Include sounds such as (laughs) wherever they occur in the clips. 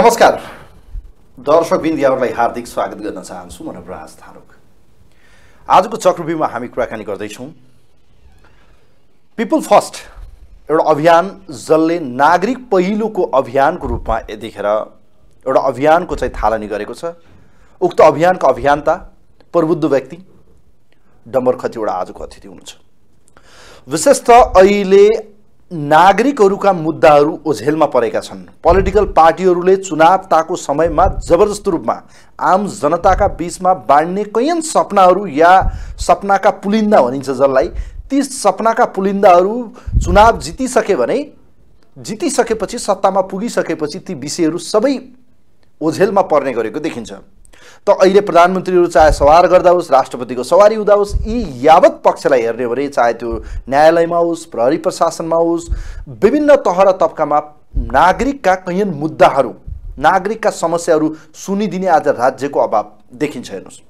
नमस्कार दर्शक हार्दिक स्वागत गर्न चाहन्छु म नवराज थारूक आजको चक्रव्यूमा हामी कुराकानी गर्दैछौँ पिपुल फर्स्ट एउटा अभियान जसले नागरिक पहिलोको अभियानको रूपमा यतिखेर एउटा अभियानको चाहिँ थालनी गरेको छ उक्त अभियानका अभियन्ता प्रबुद्ध व्यक्ति डम्बर खतिवटा आजको अतिथि हुनुहुन्छ विशेषतः अहिले नागरिकहरूका मुद्दाहरू ओझेलमा परेका छन् पोलिटिकल पार्टीहरूले चुनावताको समयमा जबरजस्त रूपमा आम जनताका बिचमा बाँड्ने कैयन सपनाहरू या सपनाका पुलिन्दा भनिन्छ जसलाई ती सपनाका पुलिन्दाहरू चुनाव जितिसके भने जितिसकेपछि सत्तामा पुगिसकेपछि ती विषयहरू सबै ओझेलमा पर्ने गरेको देखिन्छ त अहिले प्रधानमन्त्रीहरू चाहे सवार गर्दा होस् राष्ट्रपतिको सवारी हुँदा होस् यी यावत पक्षलाई हेर्ने हो भने चाहे त्यो न्यायालयमा होस् प्रहरी प्रशासनमा होस् विभिन्न तह र तबकामा नागरिकका कैयन मुद्दाहरू नागरिकका समस्याहरू सुनिदिने आज राज्यको अभाव देखिन्छ हेर्नुहोस्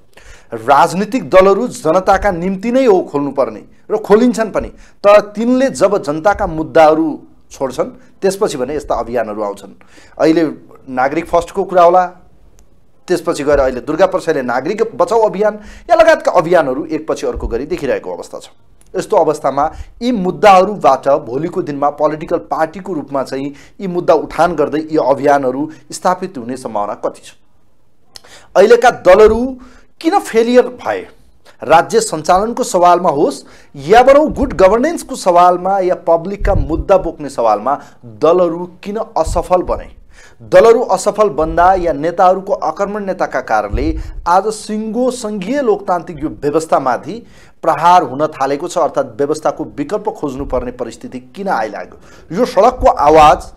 राजनीतिक दलहरू जनताका निम्ति नै हो खोल्नुपर्ने र खोलिन्छन् पनि तर तिनले जब जनताका मुद्दाहरू छोड्छन् त्यसपछि भने यस्ता अभियानहरू आउँछन् अहिले नागरिक फर्स्टको कुरा होला त्यसपछि गएर अहिले दुर्गा प्रसाईले नागरिक बचाउ अभियान या लगायतका अभियानहरू एकपछि अर्को गरी देखिरहेको अवस्था छ यस्तो अवस्थामा यी मुद्दाहरूबाट भोलिको दिनमा पोलिटिकल पार्टीको रूपमा चाहिँ यी मुद्दा उठान गर्दै यी अभियानहरू स्थापित हुने सम्भावना कति छ अहिलेका दलहरू किन फेलियर भए राज्य सञ्चालनको सवालमा होस् या बरौँ गुड गभर्नेन्सको सवालमा या पब्लिकका मुद्दा बोक्ने सवालमा दलहरू किन असफल बने दलहरू असफल बन्दा या नेताहरूको अकर्मण्यताका कारणले आज सिङ्गो सङ्घीय लोकतान्त्रिक यो व्यवस्थामाथि प्रहार हुन थालेको छ अर्थात् व्यवस्थाको विकल्प खोज्नुपर्ने परिस्थिति किन आइलाग्यो यो सडकको आवाज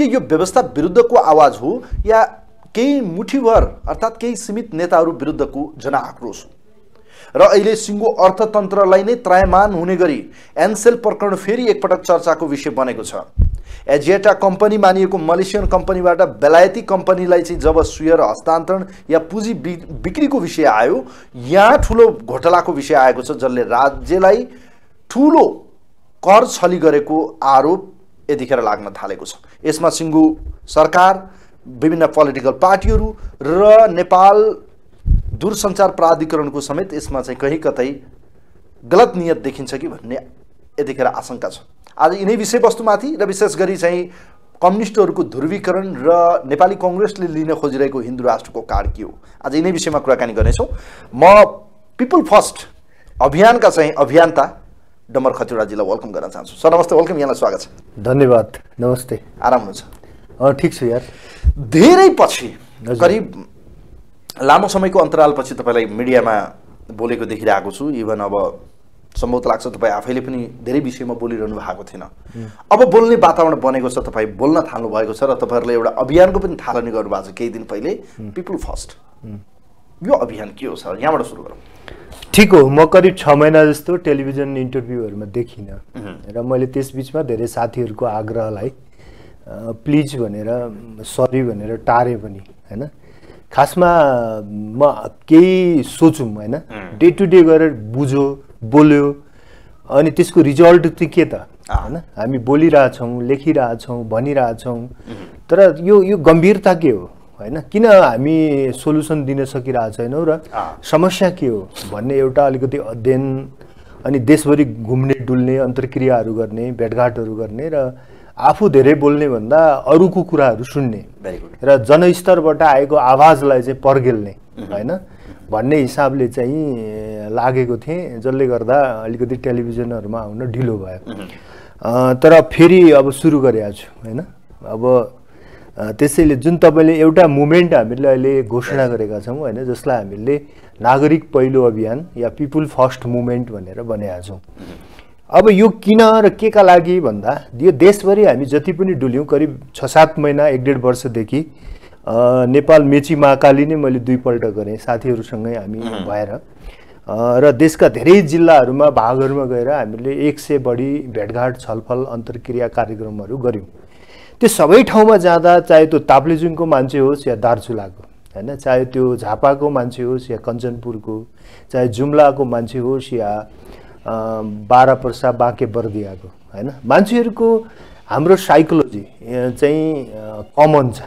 के यो व्यवस्था विरुद्धको आवाज हो या केही मुठीभर अर्थात् केही सीमित नेताहरू विरुद्धको जनआक्रोश हो र अहिले सिङ्गो अर्थतन्त्रलाई नै त्रायमान हुने गरी एनसेल प्रकरण फेरि एकपटक चर्चाको विषय बनेको छ एजिएटा कम्पनी मानिएको मलेसियन कम्पनीबाट बेलायती कम्पनीलाई चाहिँ जब सुयर हस्तान्तरण या पुँजी बिक्रीको विषय आयो यहाँ ठुलो घोटालाको विषय आएको छ जसले राज्यलाई ठुलो कर छली गरेको आरोप यतिखेर लाग्न थालेको छ यसमा सिङ्गु सरकार विभिन्न पोलिटिकल पार्टीहरू र नेपाल दूरसञ्चार प्राधिकरणको समेत यसमा चाहिँ कहीँ कतै गलत नियत देखिन्छ कि भन्ने यतिखेर आशंका छ आज यिनै विषयवस्तुमाथि र विशेष गरी चाहिँ कम्युनिस्टहरूको ध्रुवीकरण र नेपाली कङ्ग्रेसले लिन खोजिरहेको हिन्दू राष्ट्रको कार्ड के हो आज यिनै विषयमा कुराकानी गर्नेछौँ म पिपुल फर्स्ट अभियानका चाहिँ अभियन्ता डम्बर खतिवडाजीलाई वेलकम गर्न चाहन्छु सर नमस्ते वेलकम यहाँलाई स्वागत छ धन्यवाद नमस्ते आराम हुनुहुन्छ ठिक छु यार धेरै पछि करिब लामो समयको अन्तरालपछि तपाईँलाई मिडियामा बोलेको देखिरहेको छु इभन अब सम्भवत लाग्छ तपाईँ आफैले पनि धेरै विषयमा बोलिरहनु भएको थिएन अब बोल्ने वातावरण बनेको छ तपाईँ बोल्न थाल्नु भएको छ र तपाईँहरूले एउटा अभियानको पनि थालनी गर्नुभएको छ केही दिन पहिले पिपुल फर्स्ट यो अभियान के हो सर यहाँबाट सुरु गरौँ ठिक हो म करिब छ महिना जस्तो टेलिभिजन इन्टरभ्यूहरूमा देखिनँ र मैले त्यसबिचमा धेरै साथीहरूको आग्रहलाई प्लिज भनेर सरी भनेर टारेँ पनि होइन खासमा म केही सोचौँ होइन डे टु डे गरेर बुझ्यो बोल्यो अनि त्यसको रिजल्ट चाहिँ के त होइन हामी बोलिरहेछौँ लेखिरहेछौँ भनिरहेछौँ तर यो यो गम्भीरता के हो होइन किन हामी सोल्युसन दिन सकिरहेको छैनौँ र समस्या के हो भन्ने एउटा अलिकति अध्ययन अनि देशभरि घुम्ने डुल्ने अन्तर्क्रियाहरू गर्ने भेटघाटहरू गर्ने र आफू धेरै बोल्ने भन्दा अरूको कुराहरू सुन्ने र जनस्तरबाट आएको आवाजलाई चाहिँ पर्गेल्ने mm-hmm. होइन भन्ने हिसाबले चाहिँ लागेको थिएँ जसले गर्दा अलिकति टेलिभिजनहरूमा आउन ढिलो भयो mm-hmm. तर फेरि अब सुरु गरे छु होइन अब त्यसैले जुन तपाईँले एउटा मुभमेन्ट हामीले अहिले घोषणा गरेका छौँ होइन जसलाई हामीले नागरिक पहिलो अभियान या पिपुल फर्स्ट मुभमेन्ट भनेर भनेका छौँ mm-hmm. अब यो किन र के का लागि भन्दा यो देशभरि हामी जति पनि डुल्यौँ करिब छ सात महिना एक डेढ वर्षदेखि नेपाल मेची महाकाली नै मैले दुईपल्ट गरेँ साथीहरूसँगै हामी भएर र देशका धेरै जिल्लाहरूमा भागहरूमा गएर हामीले एक सय बढी भेटघाट छलफल अन्तर्क्रिया कार्यक्रमहरू गऱ्यौँ त्यो सबै ठाउँमा जाँदा चाहे त्यो ताप्लेजुङको मान्छे होस् या दार्चुलाको होइन चाहे त्यो झापाको मान्छे होस् या कञ्चनपुरको चाहे जुम्लाको मान्छे होस् या बाह्र पर्सा बाँके बर्दियाको होइन मान्छेहरूको हाम्रो साइकोलोजी चाहिँ कमन छ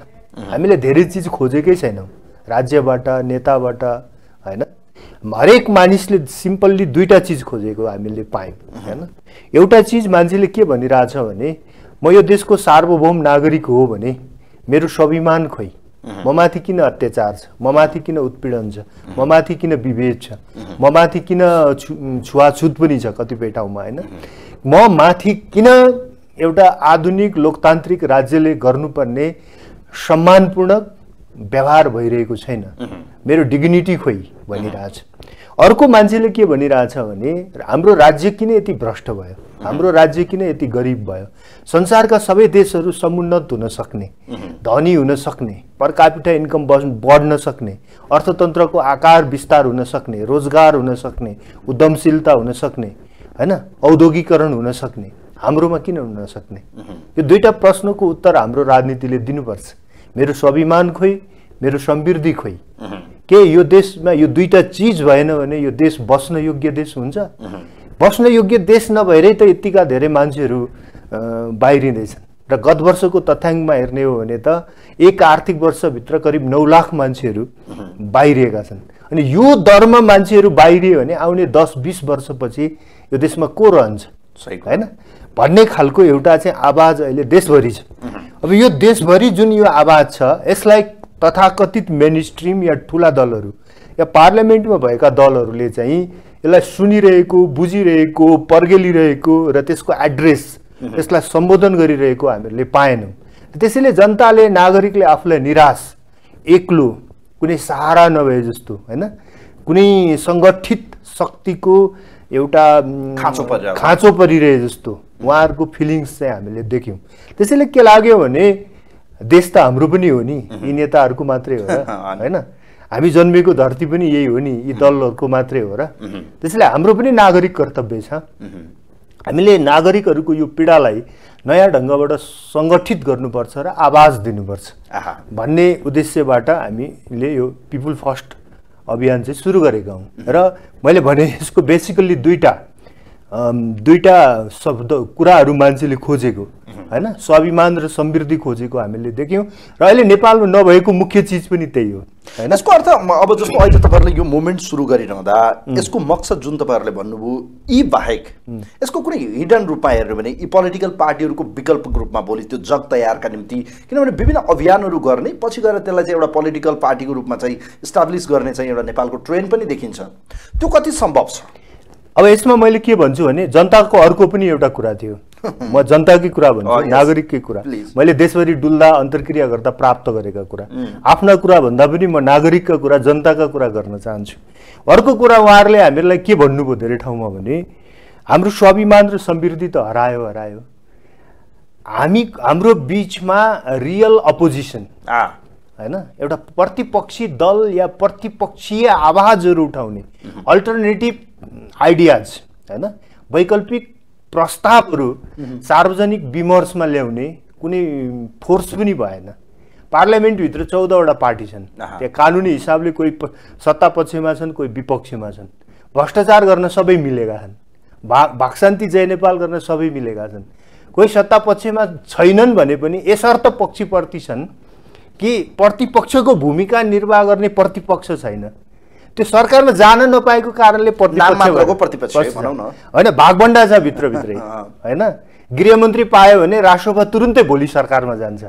हामीले धेरै चिज खोजेकै छैनौँ राज्यबाट नेताबाट होइन हरेक मानिसले सिम्पल्ली दुईवटा चिज खोजेको हामीले पायौँ होइन एउटा चिज मान्छेले के भनिरहेछ भने म यो देशको सार्वभौम नागरिक हो भने मेरो स्वाभिमान खोइ म माथि किन अत्याचार छ म माथि किन उत्पीडन छ म माथि किन विभेद छ म माथि किन छुवाछुत पनि छ कतिपय ठाउँमा होइन म माथि किन एउटा आधुनिक लोकतान्त्रिक राज्यले गर्नुपर्ने सम्मानपूर्ण व्यवहार भइरहेको छैन मेरो डिग्निटी खोइ भनिरहेछ अर्को मान्छेले के भनिरहेछ भने हाम्रो राज्य किन यति भ्रष्ट भयो हाम्रो राज्य किन यति गरिब भयो संसारका सबै देशहरू समुन्नत हुन सक्ने धनी हुन सक्ने पर क्यापिटा इन्कम बढ्न सक्ने अर्थतन्त्रको आकार विस्तार हुन सक्ने रोजगार हुन सक्ने उद्यमशीलता हुन सक्ने होइन औद्योगिकरण हुन सक्ने हाम्रोमा किन हुन सक्ने यो दुईवटा प्रश्नको उत्तर हाम्रो राजनीतिले दिनुपर्छ मेरो स्वाभिमान खोइ मेरो समृद्धि खोइ के यो देशमा यो दुईवटा चिज भएन भने यो देश बस्न योग्य देश हुन्छ बस्न योग्य देश नभएरै त यत्तिका धेरै मान्छेहरू बाहिरिँदैछन् र गत वर्षको तथ्याङ्कमा हेर्ने हो भने त एक आर्थिक वर्षभित्र करिब नौ लाख मान्छेहरू बाहिरिएका छन् अनि यो दरमा मान्छेहरू बाहिरियो भने आउने दस बिस वर्षपछि यो देशमा को रहन्छ होइन भन्ने खालको एउटा चाहिँ आवाज अहिले देशभरि छ अब यो देशभरि जुन यो आवाज छ यसलाई तथाकथित मेन स्ट्रिम या ठुला दलहरू या पार्लियामेन्टमा भएका दलहरूले चाहिँ यसलाई सुनिरहेको बुझिरहेको पर्गेलिरहेको र त्यसको एड्रेस यसलाई सम्बोधन गरिरहेको हामीहरूले पाएनौँ त्यसैले जनताले नागरिकले आफूलाई निराश एक्लो कुनै सहारा नभए जस्तो होइन कुनै सङ्गठित शक्तिको एउटा खाँचो खाँचो परिरहे जस्तो उहाँहरूको फिलिङ्स चाहिँ हामीले देख्यौँ त्यसैले के लाग्यो भने देश त हाम्रो पनि हो नि यी नेताहरूको मात्रै हो र (laughs) होइन हामी जन्मेको धरती पनि यही हो नि यी दलहरूको मात्रै हो र त्यसैले हाम्रो पनि नागरिक कर्तव्य छ हामीले नागरिकहरूको यो पीडालाई नयाँ ढङ्गबाट सङ्गठित गर्नुपर्छ र आवाज दिनुपर्छ भन्ने उद्देश्यबाट हामीले यो पिपुल फर्स्ट अभियान चाहिँ सुरु गरेका हौँ र मैले भने यसको बेसिकल्ली दुईवटा दुईवटा शब्द कुराहरू मान्छेले खोजेको होइन स्वाभिमान र समृद्धि खोजेको हामीले देख्यौँ र अहिले नेपालमा नभएको मुख्य चिज पनि त्यही हो होइन यसको अर्थ अब जस्तो अहिले तपाईँहरूले यो मुभमेन्ट सुरु गरिरहँदा यसको मकसद जुन तपाईँहरूले भन्नुभयो यी बाहेक यसको कुनै हिडन रूपमा हेर्यो भने यी पोलिटिकल पार्टीहरूको विकल्पको रूपमा भोलि त्यो जग तयारका निम्ति किनभने विभिन्न अभियानहरू गर्ने पछि गएर त्यसलाई चाहिँ एउटा पोलिटिकल पार्टीको रूपमा चाहिँ इस्टाब्लिस गर्ने चाहिँ एउटा नेपालको ट्रेन्ड पनि देखिन्छ त्यो कति सम्भव छ अब यसमा मैले के भन्छु भने जनताको अर्को पनि एउटा कुरा थियो म जनताकै कुरा भन्छु नागरिककै कुरा मैले देशभरि डुल्दा अन्तर्क्रिया गर्दा प्राप्त गरेका कुरा hmm. आफ्ना कुरा भन्दा पनि म नागरिकका कुरा जनताका कुरा गर्न चाहन्छु अर्को कुरा उहाँहरूले हामीहरूलाई के भन्नुभयो धेरै ठाउँमा भने हाम्रो स्वाभिमान र समृद्धि त हरायो हरायो हामी हाम्रो बिचमा रियल अपोजिसन होइन एउटा प्रतिपक्षी दल या प्रतिपक्षीय आवाजहरू उठाउने अल्टरनेटिभ hmm. आइडियाज होइन वैकल्पिक प्रस्तावहरू सार्वजनिक विमर्शमा ल्याउने कुनै फोर्स पनि भएन पार्लियामेन्टभित्र चौधवटा पार्टी छन् त्यहाँ कानुनी हिसाबले कोही सत्ता पक्षमा छन् कोही विपक्षमा छन् भ्रष्टाचार गर्न सबै मिलेका छन् भा भागशान्ति जय नेपाल गर्न सबै मिलेका छन् कोही सत्ता पक्षमा छैनन् भने पनि यसर्थ पक्षप्रति छन् कि प्रतिपक्षको भूमिका निर्वाह गर्ने प्रतिपक्ष छैन त्यो सरकारमा जान नपाएको कारणले प्रतिपक्ष होइन भागभन्डा छ भित्रभित्रै (laughs) होइन गृहमन्त्री पायो भने राष्ट्रपति तुरुन्तै भोलि सरकारमा जान्छ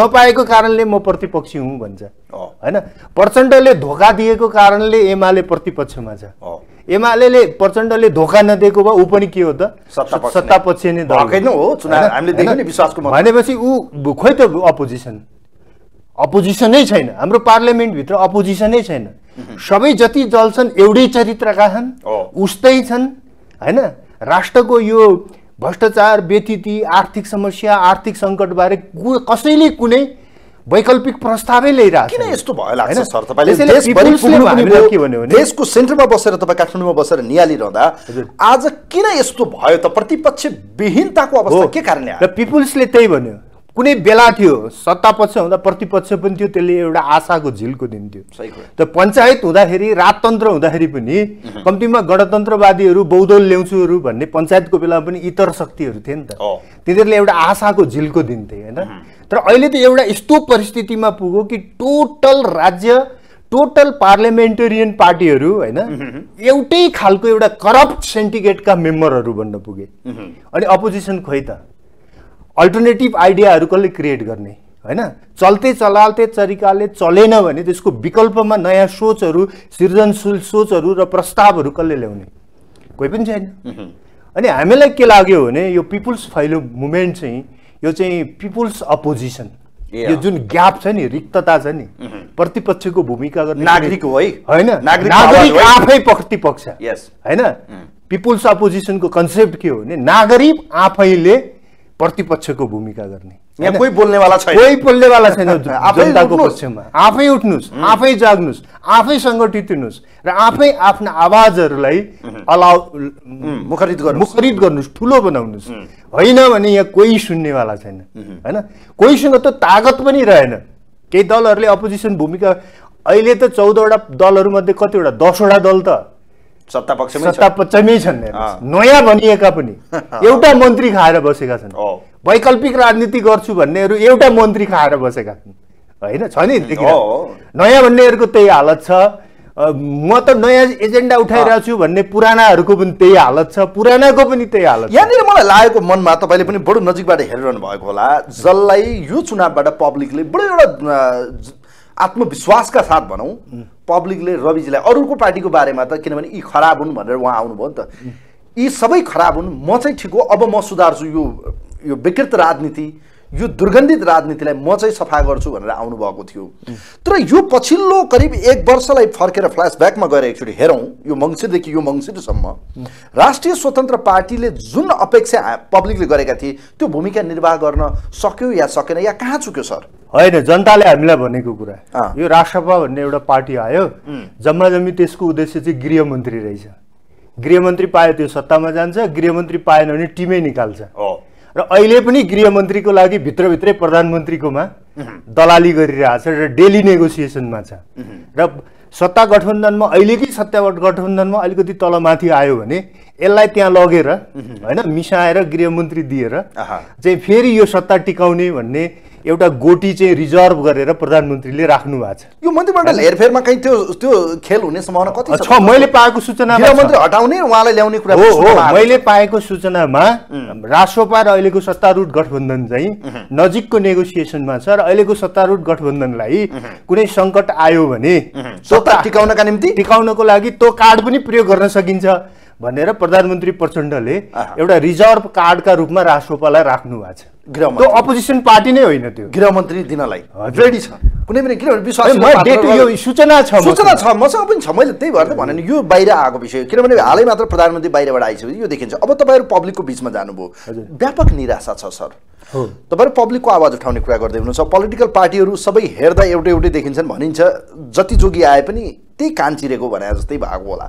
नपाएको कारणले म प्रतिपक्षी हुँ भन्छ होइन प्रचण्डले धोका दिएको कारणले एमाले प्रतिपक्षमा छ एमाले प्रचण्डले धोका नदिएको भए ऊ पनि के हो त सत्ता पक्ष नै भनेपछि ऊ खोइ त अपोजिसन अपोजिसनै छैन हाम्रो पार्लियामेन्टभित्र अपोजिसनै छैन सबै जति दल छन् एउटै चरित्रका छन् उस्तै छन् होइन राष्ट्रको यो भ्रष्टाचार व्यतिथि आर्थिक समस्या आर्थिक सङ्कटबारे कसैले कुनै वैकल्पिक प्रस्तावै ल्याइरहेको किन यस्तो भयो लाग्छ सर तपाईँले देशको सेन्टरमा बसेर तपाईँ काठमाडौँमा बसेर निहालिरहँदा आज किन यस्तो भयो त प्रतिपक्ष विहीनताको अवस्था के कारणले पिपुल्सले त्यही भन्यो कुनै बेला थियो सत्तापक्ष हुँदा प्रतिपक्ष पनि थियो त्यसले एउटा आशाको झिलको दिन थियो त पञ्चायत हुँदाखेरि राजतन्त्र हुँदाखेरि पनि कम्तीमा गणतन्त्रवादीहरू बौद्धल ल्याउँछुहरू भन्ने पञ्चायतको बेलामा पनि इतर शक्तिहरू थिए नि त तिनीहरूले एउटा आशाको झिलको दिन थिए होइन तर अहिले त एउटा यस्तो परिस्थितिमा पुग्यो कि टोटल राज्य टोटल पार्लियामेन्टेरियन पार्टीहरू होइन एउटै खालको एउटा करप्ट सेन्टिगेटका मेम्बरहरू भन्न पुगे अनि अपोजिसन खोइ त अल्टरनेटिभ आइडियाहरू कसले क्रिएट गर्ने होइन चल्ते चलाल्ते तरिकाले चलेन भने त्यसको विकल्पमा नयाँ सोचहरू सृजनशील सोचहरू र प्रस्तावहरू कसले ल्याउने कोही पनि छैन अनि हामीलाई के लाग्यो भने यो पिपुल्स फैलो मुभमेन्ट चाहिँ यो चाहिँ पिपुल्स अपोजिसन यो जुन ग्याप छ नि रिक्तता छ नि प्रतिपक्षको भूमिका गर्ने नागरिक हो है होइन नागरिक आफै प्रतिपक्ष होइन पिपुल्स अपोजिसनको कन्सेप्ट के हो भने नागरिक आफैले प्रतिपक्षको भूमिका गर्ने यहाँ कोही बोल्नेवाला छैन कोही बोल्नेवाला छैन (laughs) जनताको पक्षमा आफै उठ्नुहोस् आफै जाग्नुहोस् आफै सङ्गठित हुनुहोस् र आफै आफ्ना आवाजहरूलाई अलाउ मुखरित गर्नु मुखरित गर्नुहोस् ठुलो बनाउनुहोस् होइन भने यहाँ कोही सुन्नेवाला छैन होइन कोहीसँग त तागत पनि रहेन केही दलहरूले अपोजिसन भूमिका अहिले त चौधवटा दलहरूमध्ये कतिवटा दसवटा दल त सत्ता पक्षमै सत्ता छन् नयाँ भनिएका पनि (laughs) एउटा मन्त्री खाएर बसेका छन् वैकल्पिक राजनीति गर्छु भन्नेहरू एउटा मन्त्री खाएर बसेका छन् होइन छ नि नयाँ भन्नेहरूको त्यही हालत छ म त नयाँ एजेन्डा उठाइरहेको छु भन्ने पुरानाहरूको पनि त्यही हालत छ पुरानाको पनि त्यही हालत यहाँनिर मलाई लागेको मनमा तपाईँले पनि बडो नजिकबाट हेरिरहनु भएको होला जसलाई यो चुनावबाट पब्लिकले बडो एउटा आत्मविश्वासका साथ भनौँ पब्लिकले रविजीलाई अरूको पार्टीको बारेमा त किनभने यी खराब हुन् भनेर उहाँ आउनुभयो नि त यी सबै खराब हुन् म चाहिँ ठिक हो अब म सुधार्छु यो यो विकृत राजनीति यो दुर्गन्धित राजनीतिलाई म चाहिँ सफा गर्छु भनेर आउनुभएको थियो तर यो पछिल्लो करिब एक वर्षलाई फर्केर फ्ल्यासब्याकमा गएर एकचोटि हेरौँ यो मङ्सिरदेखि यो मङ्सिरसम्म राष्ट्रिय स्वतन्त्र पार्टीले जुन अपेक्षा पब्लिकले गरेका थिए त्यो भूमिका निर्वाह गर्न सक्यो या सकेन या कहाँ चुक्यो सर होइन जनताले हामीलाई भनेको कुरा यो राष्ट्रपा भन्ने एउटा पार्टी आयो जम्मा जम्मी त्यसको उद्देश्य चाहिँ गृहमन्त्री रहेछ गृहमन्त्री पायो त्यो सत्तामा जान्छ गृहमन्त्री पाएन भने टिमै निकाल्छ र अहिले पनि गृहमन्त्रीको लागि भित्रभित्रै प्रधानमन्त्रीकोमा दलाली गरिरहेछ र डेली नेगोसिएसनमा छ र सत्ता गठबन्धनमा अहिलेकै सत्ता गठबन्धनमा अलिकति तलमाथि आयो भने यसलाई त्यहाँ लगेर होइन मिसाएर गृहमन्त्री दिएर चाहिँ फेरि यो सत्ता टिकाउने भन्ने एउटा गोटी चाहिँ रिजर्भ गरेर प्रधानमन्त्रीले राख्नु भएको छ यो मन्त्रीमण्डल हेरफेरमा कहीँ त्यो त्यो खेल हुने सम्भावना कति छ मैले पाएको सूचना हटाउने उहाँलाई ल्याउने कुरा हो मैले पाएको सूचनामा रासोपा र अहिलेको सत्तारूढ गठबन्धन चाहिँ नजिकको नेगोसिएसनमा छ र अहिलेको सत्तारूढ गठबन्धनलाई कुनै सङ्कट आयो भने सत्ता टिकाउनका निम्ति टिकाउनको लागि त्यो कार्ड पनि प्रयोग गर्न सकिन्छ भनेर प्रधानमन्त्री प्रचण्डले एउटा रिजर्भ कार्डका रूपमा रासोपालाई राख्नु भएको छ गृहमन्त्री अपोजिसन पार्टी नै होइन त्यो गृहमन्त्री दिनलाई रेडी छ कुनै पनि किनभने विश्वास सूचना छ सूचना छ मसँग पनि छ मैले त्यही भएर भने नि यो बाहिर आएको विषय किनभने हालै मात्र प्रधानमन्त्री बाहिरबाट आइसक्यो यो देखिन्छ अब तपाईँहरू पब्लिकको बिचमा जानुभयो व्यापक निराशा छ सर तपाईँहरू पब्लिकको आवाज उठाउने कुरा गर्दै हुनुहुन्छ पोलिटिकल पार्टीहरू सबै हेर्दा एउटै एउटै देखिन्छन् भनिन्छ जति जोगी आए पनि त्यही कान चिरेको भने जस्तै भएको होला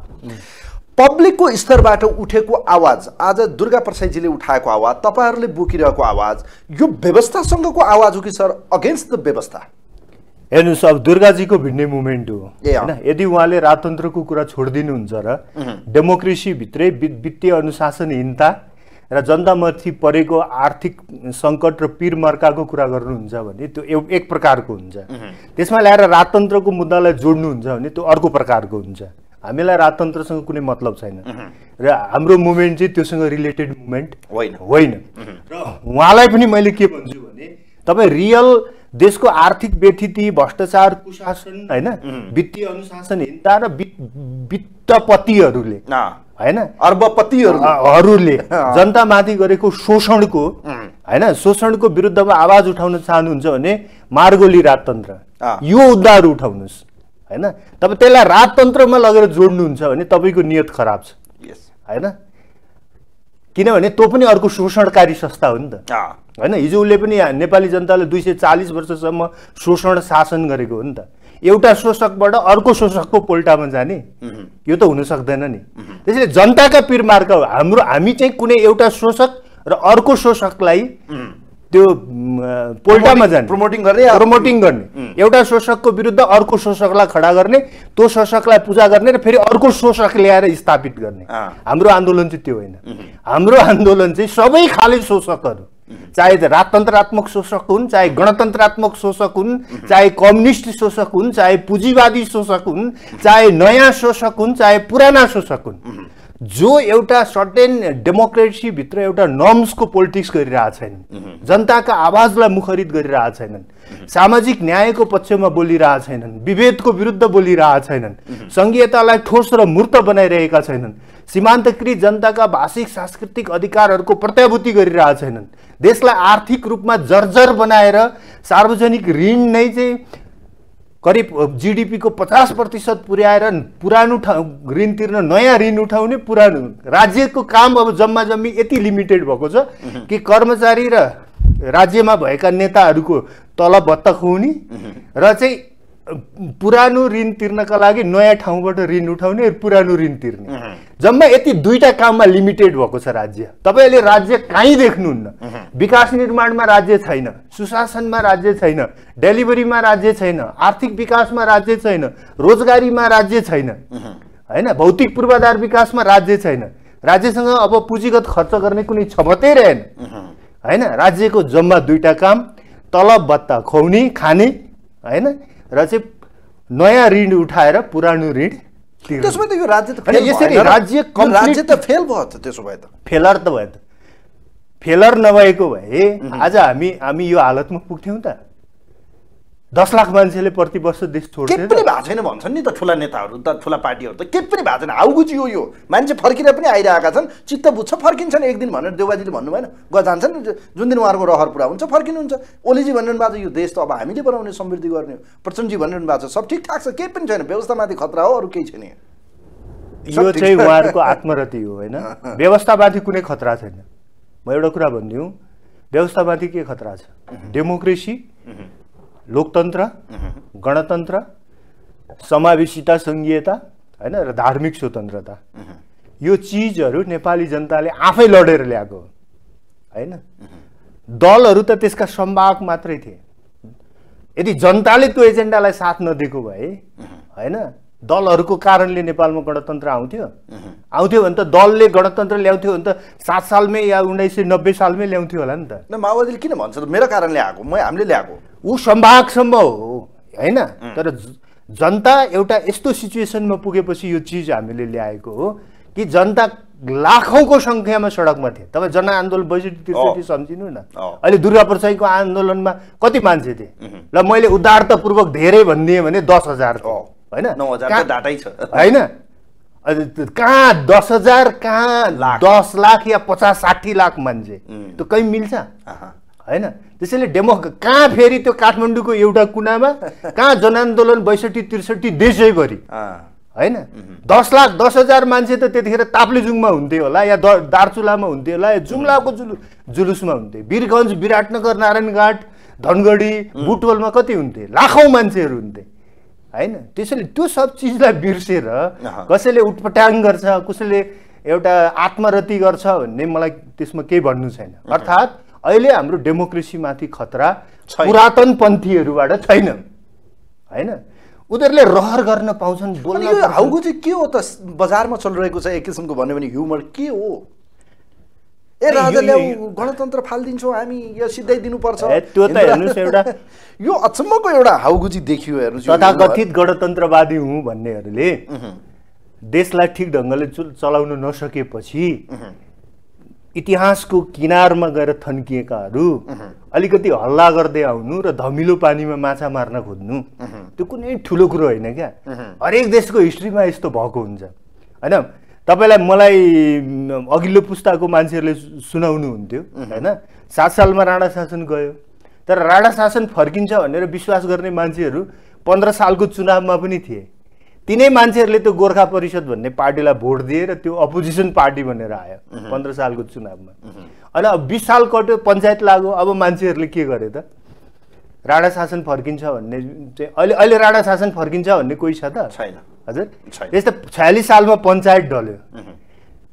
पब्लिकको स्तरबाट उठेको आवाज आज दुर्गा प्रसाईजीले उठाएको आवाज तपाईँहरूले बोकिरहेको आवाज यो व्यवस्थासँगको आवाज हो कि सर अगेन्स्ट द व्यवस्था हेर्नुहोस् अब दुर्गाजीको भिन्ने मुभमेन्ट हो होइन यदि उहाँले राजतन्त्रको कुरा छोडिदिनुहुन्छ र डेमोक्रेसीभित्रै वित्तीय अनुशासनहीनता र जनतामाथि परेको आर्थिक सङ्कट र पिर मर्काको कुरा गर्नुहुन्छ भने त्यो एक प्रकारको हुन्छ त्यसमा ल्याएर राजतन्त्रको मुद्दालाई जोड्नुहुन्छ भने त्यो अर्को प्रकारको हुन्छ हामीलाई राजतन्त्रसँग कुनै मतलब छैन र हाम्रो मुभमेन्ट चाहिँ त्योसँग रिलेटेड मुभमेन्ट होइन होइन र उहाँलाई पनि मैले के भन्छु भने तपाईँ रियल देशको आर्थिक व्यथिति भ्रष्टाचार कुशासन होइन वित्तीय अनुशासन र वित्तपतिहरूले होइन अर्बपतिहरूले जनतामाथि गरेको शोषणको होइन शोषणको विरुद्धमा आवाज उठाउन चाहनुहुन्छ भने मार्गोली राजतन्त्र यो उद्धार उठाउनुहोस् होइन तपाईँ त्यसलाई राजतन्त्रमा लगेर जोड्नुहुन्छ भने तपाईँको नियत खराब छ यस होइन किनभने त्यो पनि अर्को शोषणकारी संस्था हो नि त होइन हिजो उसले पनि नेपाली जनताले दुई सय चालिस वर्षसम्म शोषण शासन गरेको हो नि त एउटा शोषकबाट अर्को शोषकको पोल्टामा जाने यो त हुन सक्दैन नि त्यसैले जनताका पिर मार्ग हाम्रो हामी चाहिँ कुनै एउटा शोषक र अर्को शोषकलाई त्यो पोल्टामा जाने प्रमोटिङ गर्ने प्रमोटिङ गर्ने एउटा शोषकको विरुद्ध अर्को शोषकलाई खडा गर्ने त्यो शोषकलाई पूजा गर्ने र फेरि अर्को शोषक ल्याएर स्थापित गर्ने हाम्रो आन्दोलन चाहिँ त्यो होइन हाम्रो आन्दोलन चाहिँ सबै खाले शोषकहरू चाहे राजतन्त्रात्मक शोषक हुन् चाहे गणतन्त्रात्मक शोषक हुन् चाहे कम्युनिस्ट शोषक हुन् चाहे पुँजीवादी शोषक हुन् चाहे नयाँ शोषक हुन् चाहे पुराना शोषक हुन् जो एउटा सर्टेन डेमोक्रेसीभित्र एउटा नर्म्सको पोलिटिक्स गरिरहेका छैनन् जनताका आवाजलाई मुखरित गरिरहेका छैनन् सामाजिक न्यायको पक्षमा बोलिरहेका छैनन् विभेदको विरुद्ध बोलिरहेका छैनन् सङ्घीयतालाई ठोस र मूर्त बनाइरहेका छैनन् सीमान्तकृत जनताका भाषिक सांस्कृतिक अधिकारहरूको प्रत्याभूति गरिरहेका छैनन् देशलाई आर्थिक रूपमा जर्जर बनाएर सार्वजनिक ऋण नै चाहिँ करिब जिडिपीको पचास प्रतिशत पुर्याएर पुरानो ठाउँ ऋण तिर्न नयाँ ऋण उठाउने पुरानो राज्यको काम अब जम्मा जम्मी यति लिमिटेड भएको छ कि कर्मचारी र राज्यमा भएका नेताहरूको तलब भत्ता खुवाउने र चाहिँ पुरानो ऋण तिर्नका लागि नयाँ ठाउँबाट ऋण उठाउने पुरानो ऋण तिर्ने जम्मा यति दुईवटा काममा लिमिटेड भएको छ राज्य तपाईँले राज्य काहीँ देख्नुहुन्न विकास निर्माणमा राज्य छैन सुशासनमा राज्य छैन डेलिभरीमा राज्य छैन आर्थिक विकासमा राज्य छैन रोजगारीमा राज्य छैन होइन भौतिक पूर्वाधार विकासमा राज्य छैन राज्यसँग अब पुँजीगत खर्च गर्ने कुनै क्षमतै रहेन होइन राज्यको जम्मा दुईवटा काम तलब भत्ता खुवाउने खाने होइन र चाहिँ नयाँ ऋण उठाएर पुरानो ऋण त्यसमा त यो राज्य त राज्य राज्य त फेल भयो त त्यसो भए त फेलर त भयो त फेलर नभएको भए आज हामी हामी यो हालतमा पुग्थ्यौँ त दस लाख मान्छेले प्रति वर्ष देश छोड्छ केही पनि भएको छैन भन्छन् नि त ठुला नेताहरू त ठुला पार्टीहरू त के पनि भएको छैन हाउगुची हो यो मान्छे फर्किएर पनि आइरहेका छन् चित्त बुझ्छ फर्किन्छन् एक दिन भनेर देवबाजीले भन्नु भएन ग जान्छन् जुन दिन उहाँहरूको रहर पुरा हुन्छ फर्किनुहुन्छ ओलीजी भनिरहनु भएको छ यो देश त अब हामीले बनाउने समृद्धि गर्ने हो प्रचण्डजी भनिरहनु भएको छ सब ठिकठाक छ केही पनि छैन व्यवस्थामाथि खतरा हो अरू केही छैन यो चाहिँ उहाँहरूको आत्मरति हो होइन (laughs) व्यवस्थामाथि कुनै खतरा छैन म एउटा कुरा भनिदिउँ व्यवस्थामाथि के खतरा छ डेमोक्रेसी लोकतन्त्र गणतन्त्र समावेशिता सङ्घीयता होइन र धार्मिक स्वतन्त्रता यो चिजहरू नेपाली जनताले आफै लडेर ल्याएको होइन दलहरू त त्यसका सम्भावक मात्रै थिए यदि जनताले त्यो एजेन्डालाई साथ नदिएको भए होइन दलहरूको कारणले नेपालमा गणतन्त्र आउँथ्यो आउँथ्यो भने त दलले गणतन्त्र ल्याउँथ्यो भने त सात सालमै या उन्नाइस सय नब्बे सालमै ल्याउँथ्यो होला नि त माओवादीले किन भन्छ त मेरो कारणले आएको म हामीले ल्याएको ऊ सम्भागसम्म हो होइन तर जनता एउटा यस्तो सिचुएसनमा पुगेपछि यो चिज हामीले ल्याएको हो कि जनता लाखौँको सङ्ख्यामा सडकमा थिए तपाईँ जनआन्दोलन बैसठी सम्झिनु न अहिले दुर्गा प्रसाईको आन्दोलनमा कति मान्छे थिए ल मैले उदारतापूर्वक धेरै भनिदिएँ भने दस हजार होइन डाटै छ होइन कहाँ दस हजार कहाँ लाख दस लाख या पचास साठी लाख मान्छे त्यो कहीँ मिल्छ होइन त्यसैले डेमो कहाँ फेरि त्यो काठमाडौँको एउटा कुनामा (laughs) कहाँ जनआन्दोलन बैसठी त्रिसठी देशै गरी होइन दस लाख दस हजार मान्छे त त्यतिखेर ताप्लेजुङमा हुन्थ्यो होला या दार्चुलामा हुन्थ्यो होला या जुम्लाको जुलु जुलुसमा हुन्थे वीरगञ्ज विराटनगर नारायणघाट धनगढी बुटवलमा कति हुन्थे लाखौँ मान्छेहरू हुन्थे होइन त्यसैले त्यो सब चिजलाई बिर्सेर कसैले उटपट्याङ गर्छ कसैले एउटा आत्मरति गर्छ भन्ने मलाई त्यसमा केही भन्नु छैन अर्थात् अहिले हाम्रो डेमोक्रेसीमाथि खतरा पुरातन पन्थीहरूबाट छैन होइन उनीहरूले रहर गर्न पाउँछन् बोल्न हाउको चाहिँ के हो त बजारमा चलिरहेको छ एक किसिमको भन्यो भने ह्युमर के हो ए राजाले गणतन्त्र फालिदिन्छौँ हामी यो दिनुपर्छ त्यो त हेर्नुहोस् एउटा (laughs) यो अचम्मको एउटा हाउगुजी देखियो हेर्नुहोस् तथाकथित गणतन्त्रवादी हुँ भन्नेहरूले देशलाई ठिक ढङ्गले चलाउन नसकेपछि इतिहासको किनारमा गएर थन्किएकाहरू अलिकति हल्ला गर्दै आउनु र धमिलो पानीमा माछा मार्न खोज्नु त्यो कुनै ठुलो कुरो होइन क्या हरेक देशको हिस्ट्रीमा यस्तो भएको हुन्छ होइन तपाईँलाई मलाई अघिल्लो पुस्ताको मान्छेहरूले सुनाउनु हुन्थ्यो होइन सात सालमा राणा शासन गयो तर राणा शासन फर्किन्छ भनेर विश्वास गर्ने मान्छेहरू पन्ध्र सालको चुनावमा पनि थिए तिनै मान्छेहरूले त्यो गोर्खा परिषद भन्ने पार्टीलाई भोट दिएर त्यो अपोजिसन पार्टी भनेर आयो पन्ध्र सालको चुनावमा अनि अब बिस साल कट्यो पञ्चायत लाग्यो अब मान्छेहरूले के गरे त राणा शासन फर्किन्छ भन्ने चाहिँ अहिले अहिले राणा शासन फर्किन्छ भन्ने कोही छ त छैन हजुर यस्तो छयालिस सालमा पञ्चायत डल्यो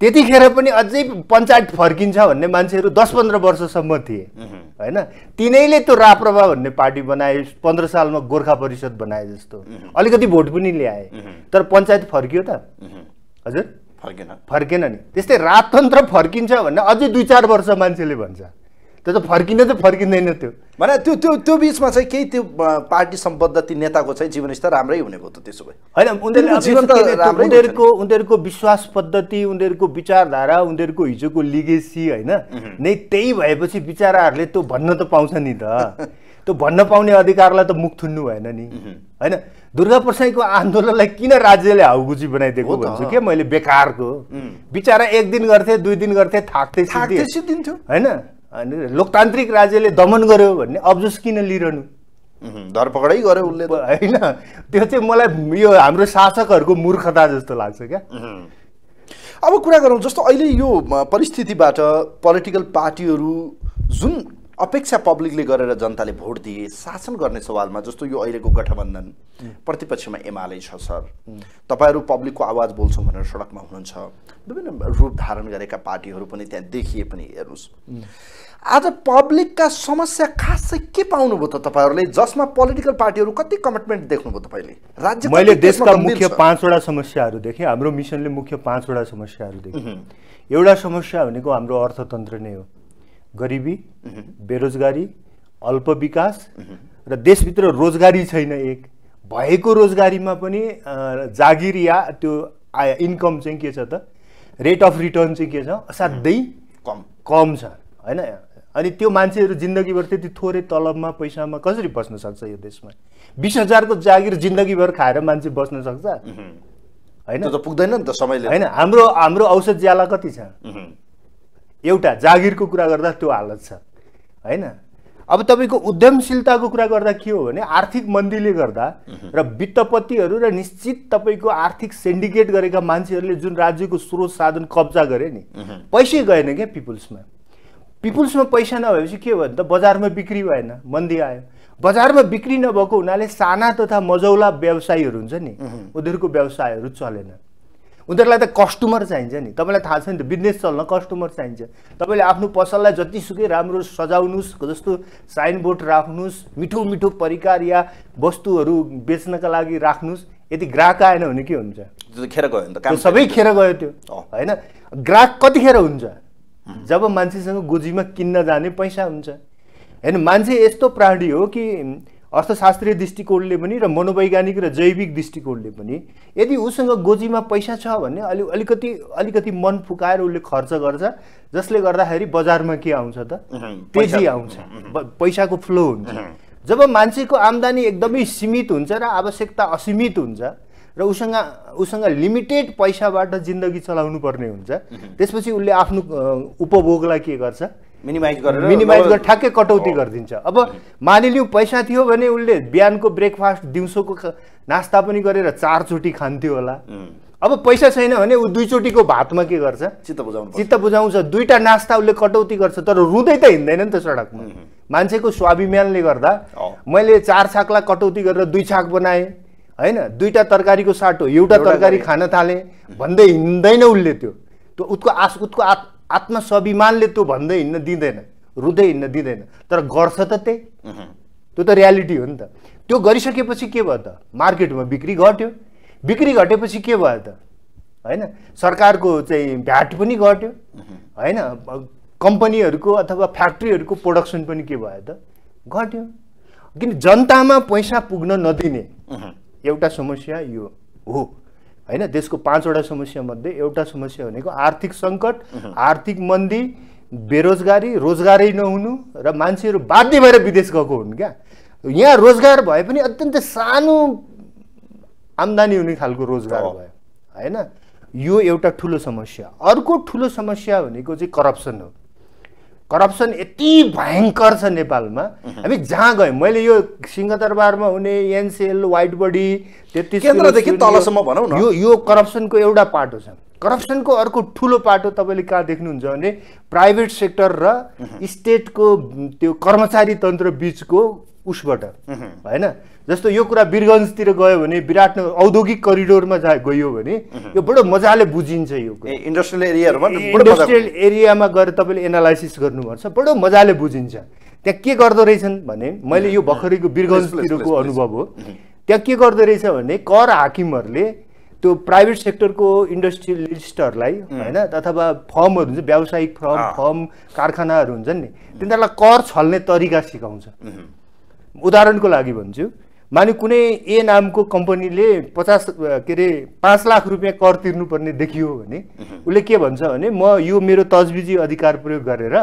त्यतिखेर पनि अझै पञ्चायत फर्किन्छ भन्ने मान्छेहरू दस पन्ध्र वर्षसम्म थिए होइन तिनैले त्यो राप्रभा भन्ने पार्टी बनाए पन्ध्र सालमा गोर्खा परिषद बनाए जस्तो अलिकति भोट पनि ल्याए तर पञ्चायत फर्कियो त हजुर फर्केन फर्केन नि त्यस्तै राजतन्त्र फर्किन्छ भन्ने अझै दुई चार वर्ष मान्छेले भन्छ त्यो त फर्किँदै त फर्किँदैन त्यो भने त्यो त्यो त्यो बिचमा चाहिँ केही त्यो पार्टी सम्बद्ध ती नेताको चाहिँ जीवनस्तर राम्रै हुने भयो त त्यसो भए होइन त उनीहरूको उनीहरूको विश्वास पद्धति उनीहरूको विचारधारा उनीहरूको हिजोको लिगेसी होइन नै त्यही भएपछि विचाराहरूले त्यो भन्न त पाउँछ नि त त्यो भन्न पाउने अधिकारलाई त मुख थुन्नु भएन नि होइन दुर्गा प्रसाईको आन्दोलनलाई किन राज्यले हाउगुजी बनाइदिएको भन्छु क्या मैले बेकारको बिचारा एक दिन गर्थे दुई दिन गर्थे थाक्थे होइन अनि लोकतान्त्रिक राज्यले दमन गर्यो भन्ने अब्जुस किन लिइरहनु धरपकडै गर्यो उसले होइन त्यो चाहिँ मलाई यो हाम्रो शासकहरूको मूर्खता जस्तो लाग्छ क्या अब कुरा गरौँ जस्तो अहिले यो परिस्थितिबाट पोलिटिकल पार्टीहरू जुन अपेक्षा पब्लिकले गरेर जनताले भोट दिए शासन गर्ने सवालमा जस्तो यो अहिलेको गठबन्धन प्रतिपक्षमा एमाले छ सर तपाईँहरू पब्लिकको आवाज बोल्छौँ भनेर सडकमा हुनुहुन्छ विभिन्न रूप धारण गरेका पार्टीहरू पनि त्यहाँ देखिए पनि हेर्नुहोस् आज पब्लिकका समस्या खास चाहिँ के पाउनुभयो त तपाईँहरूले जसमा पोलिटिकल पार्टीहरू कति कमिटमेन्ट देख्नुभयो तपाईँले राज्य मैले देशका मुख्य पाँचवटा समस्याहरू देखेँ हाम्रो मिसनले मुख्य पाँचवटा समस्याहरू देखेँ एउटा समस्या भनेको हाम्रो अर्थतन्त्र नै हो गरिबी बेरोजगारी अल्प विकास र देशभित्र रोजगारी छैन एक भएको रोजगारीमा पनि जागिर या त्यो आय इन्कम चाहिँ के छ त रेट अफ रिटर्न चाहिँ के छ असाध्यै कम कम छ होइन अनि त्यो मान्छेहरू जिन्दगीभर त्यति थोरै तलबमा पैसामा कसरी बस्न सक्छ यो देशमा बिस हजारको जागिर जिन्दगीभर खाएर मान्छे बस्न सक्छ होइन पुग्दैन नि त समयले होइन हाम्रो हाम्रो औषध ज्याला कति छ एउटा जागिरको कुरा गर्दा त्यो हालत छ होइन अब तपाईँको उद्यमशीलताको कुरा गर्दा के हो भने आर्थिक मन्दीले गर्दा र वित्तपतिहरू र निश्चित तपाईँको आर्थिक सेन्डिकेट गरेका मान्छेहरूले जुन राज्यको स्रोत साधन कब्जा गरे नि पैसै गएन क्या पिपुल्समा पिपुल्समा पैसा नभएपछि के भयो भने त बजारमा बिक्री भएन मन्दी आयो बजारमा बिक्री नभएको हुनाले साना तथा मजौला व्यवसायीहरू हुन्छ नि उनीहरूको व्यवसायहरू चलेन उनीहरूलाई त कस्टमर चाहिन्छ नि तपाईँलाई थाहा छ नि त बिजनेस चल्न कस्टमर चाहिन्छ तपाईँले आफ्नो पसललाई जतिसुकै राम्रो सजाउनुहोस् जस्तो साइनबोर्ड राख्नुहोस् मिठो मिठो परिकार या वस्तुहरू बेच्नका लागि राख्नुहोस् यदि ग्राहक आएन भने के हुन्छ खेर गयो नि त सबै खेर गयो त्यो होइन ग्राहक कतिखेर हुन्छ जब मान्छेसँग गोजीमा किन्न जाने पैसा हुन्छ होइन मान्छे यस्तो प्राणी हो कि अर्थशास्त्रीय दृष्टिकोणले पनि र मनोवैज्ञानिक र जैविक दृष्टिकोणले पनि यदि उसँग गोजीमा पैसा छ भने अलि अलिकति अलिकति मन फुकाएर उसले खर्च गर्छ जसले गर्दाखेरि बजारमा के आउँछ त तेजी आउँछ पैसाको फ्लो हुन्छ जब मान्छेको आम्दानी एकदमै सीमित हुन्छ र आवश्यकता असीमित हुन्छ र उसँग उसँग लिमिटेड पैसाबाट जिन्दगी चलाउनु पर्ने हुन्छ त्यसपछि उसले आफ्नो उपभोगलाई के गर्छ मिनिमाइज गरेर गरेर ठ्याक्कै कटौती गरिदिन्छ अब मानिलिउँ पैसा थियो भने उसले बिहानको ब्रेकफास्ट दिउँसोको नास्ता पनि गरेर चारचोटि खान्थ्यो होला अब पैसा छैन भने ऊ दुईचोटिको भातमा के गर्छ चित्त बुझाउँछ चित्त बुझाउँछ दुईवटा नास्ता उसले कटौती गर्छ तर रुँदै त हिँड्दैन नि त सडकमा मान्छेको स्वाभिमानले गर्दा मैले चार छाकलाई कटौती गरेर दुई छाक बनाएँ होइन दुईवटा तरकारीको साटो एउटा तरकारी खान थालेँ भन्दै हिँड्दैन उसले त्यो त्यो उसको आस उसको आत् आत्मस्वाभिमानले त्यो भन्दै हिँड्न दिँदैन रुँदै हिँड्न दिँदैन तर गर्छ त त्यही त्यो त रियालिटी हो नि त त्यो गरिसकेपछि के भयो त मार्केटमा बिक्री घट्यो बिक्री घटेपछि के भयो त होइन सरकारको चाहिँ भ्याट पनि घट्यो होइन कम्पनीहरूको अथवा फ्याक्ट्रीहरूको प्रोडक्सन पनि के भयो त घट्यो किन जनतामा पैसा पुग्न नदिने एउटा समस्या यो हो होइन देशको पाँचवटा समस्यामध्ये एउटा समस्या भनेको आर्थिक सङ्कट आर्थिक मन्दी बेरोजगारी रोजगारै नहुनु र मान्छेहरू बाध्य भएर विदेश गएको हुन् क्या यहाँ रोजगार भए पनि अत्यन्तै सानो आम्दानी हुने खालको रोजगार भयो होइन यो एउटा ठुलो समस्या अर्को ठुलो समस्या भनेको चाहिँ करप्सन हो करप्सन यति भयङ्कर छ नेपालमा हामी जहाँ गयौँ मैले यो सिंहदरबारमा हुने एनसिएल वाइट बडी त्यति केन्द्रदेखि तलसम्म भनौँ न यो यो करप्सनको एउटा पाटो छ करप्सनको अर्को ठुलो पाटो तपाईँले कहाँ देख्नुहुन्छ भने प्राइभेट सेक्टर र स्टेटको त्यो कर्मचारी तन्त्र बिचको उसबाट होइन जस्तो यो कुरा वीरगन्जतिर गयो भने विराटनगर औद्योगिक करिडोरमा जा गयो भने यो बडो मजाले बुझिन्छ यो इन्डस्ट्रियल एरियाहरूमा इन्डस्ट्रियल एरियामा गएर तपाईँले एनालाइसिस गर्नुपर्छ बडो मजाले बुझिन्छ त्यहाँ के गर्दो रहेछन् भने मैले यो भर्खरैको वीरगन्जतिरको अनुभव हो त्यहाँ के गर्दो रहेछ भने कर हाकिमहरूले त्यो प्राइभेट सेक्टरको इन्डस्ट्रियलिस्टहरूलाई होइन अथवा फर्महरू हुन्छ व्यावसायिक फर्म फर्म कारखानाहरू हुन्छन् नि तिनीहरूलाई कर छल्ने तरिका सिकाउँछ उदाहरणको लागि भन्छु माने कुनै ए नामको कम्पनीले पचास के अरे पाँच लाख रुपियाँ कर तिर्नुपर्ने देखियो भने उसले के भन्छ भने म यो मेरो तजबिजी अधिकार प्रयोग गरेर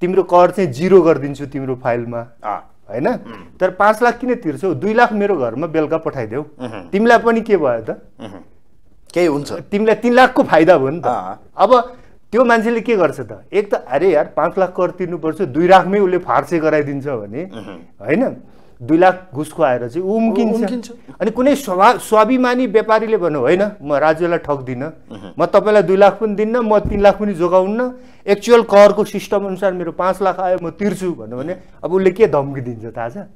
तिम्रो कर चाहिँ जिरो गरिदिन्छु तिम्रो फाइलमा होइन तर पाँच लाख किन तिर्छौ दुई लाख मेरो घरमा बेलुका पठाइदेऊ तिमीलाई पनि के भयो त केही हुन्छ तिमीलाई तिन लाखको फाइदा भयो नि त अब त्यो मान्छेले के गर्छ त एक त अरे यार पाँच लाख कर तिर्नुपर्छ दुई लाखमै उसले फार्से गराइदिन्छ भने होइन दुई लाख घुसको आएर चाहिँ ऊ उम्किन्छ अनि कुनै स्वा स्वाभिमानी व्यापारीले भन्नु होइन म राज्यलाई ठग्दिनँ म तपाईँलाई दुई लाख पनि दिन्न म तिन लाख पनि जोगाउन्न एक्चुअल करको सिस्टम अनुसार मेरो पाँच लाख आयो म तिर्छु भन्नु भने अब उसले के धम्की दिन्छ थाहा छ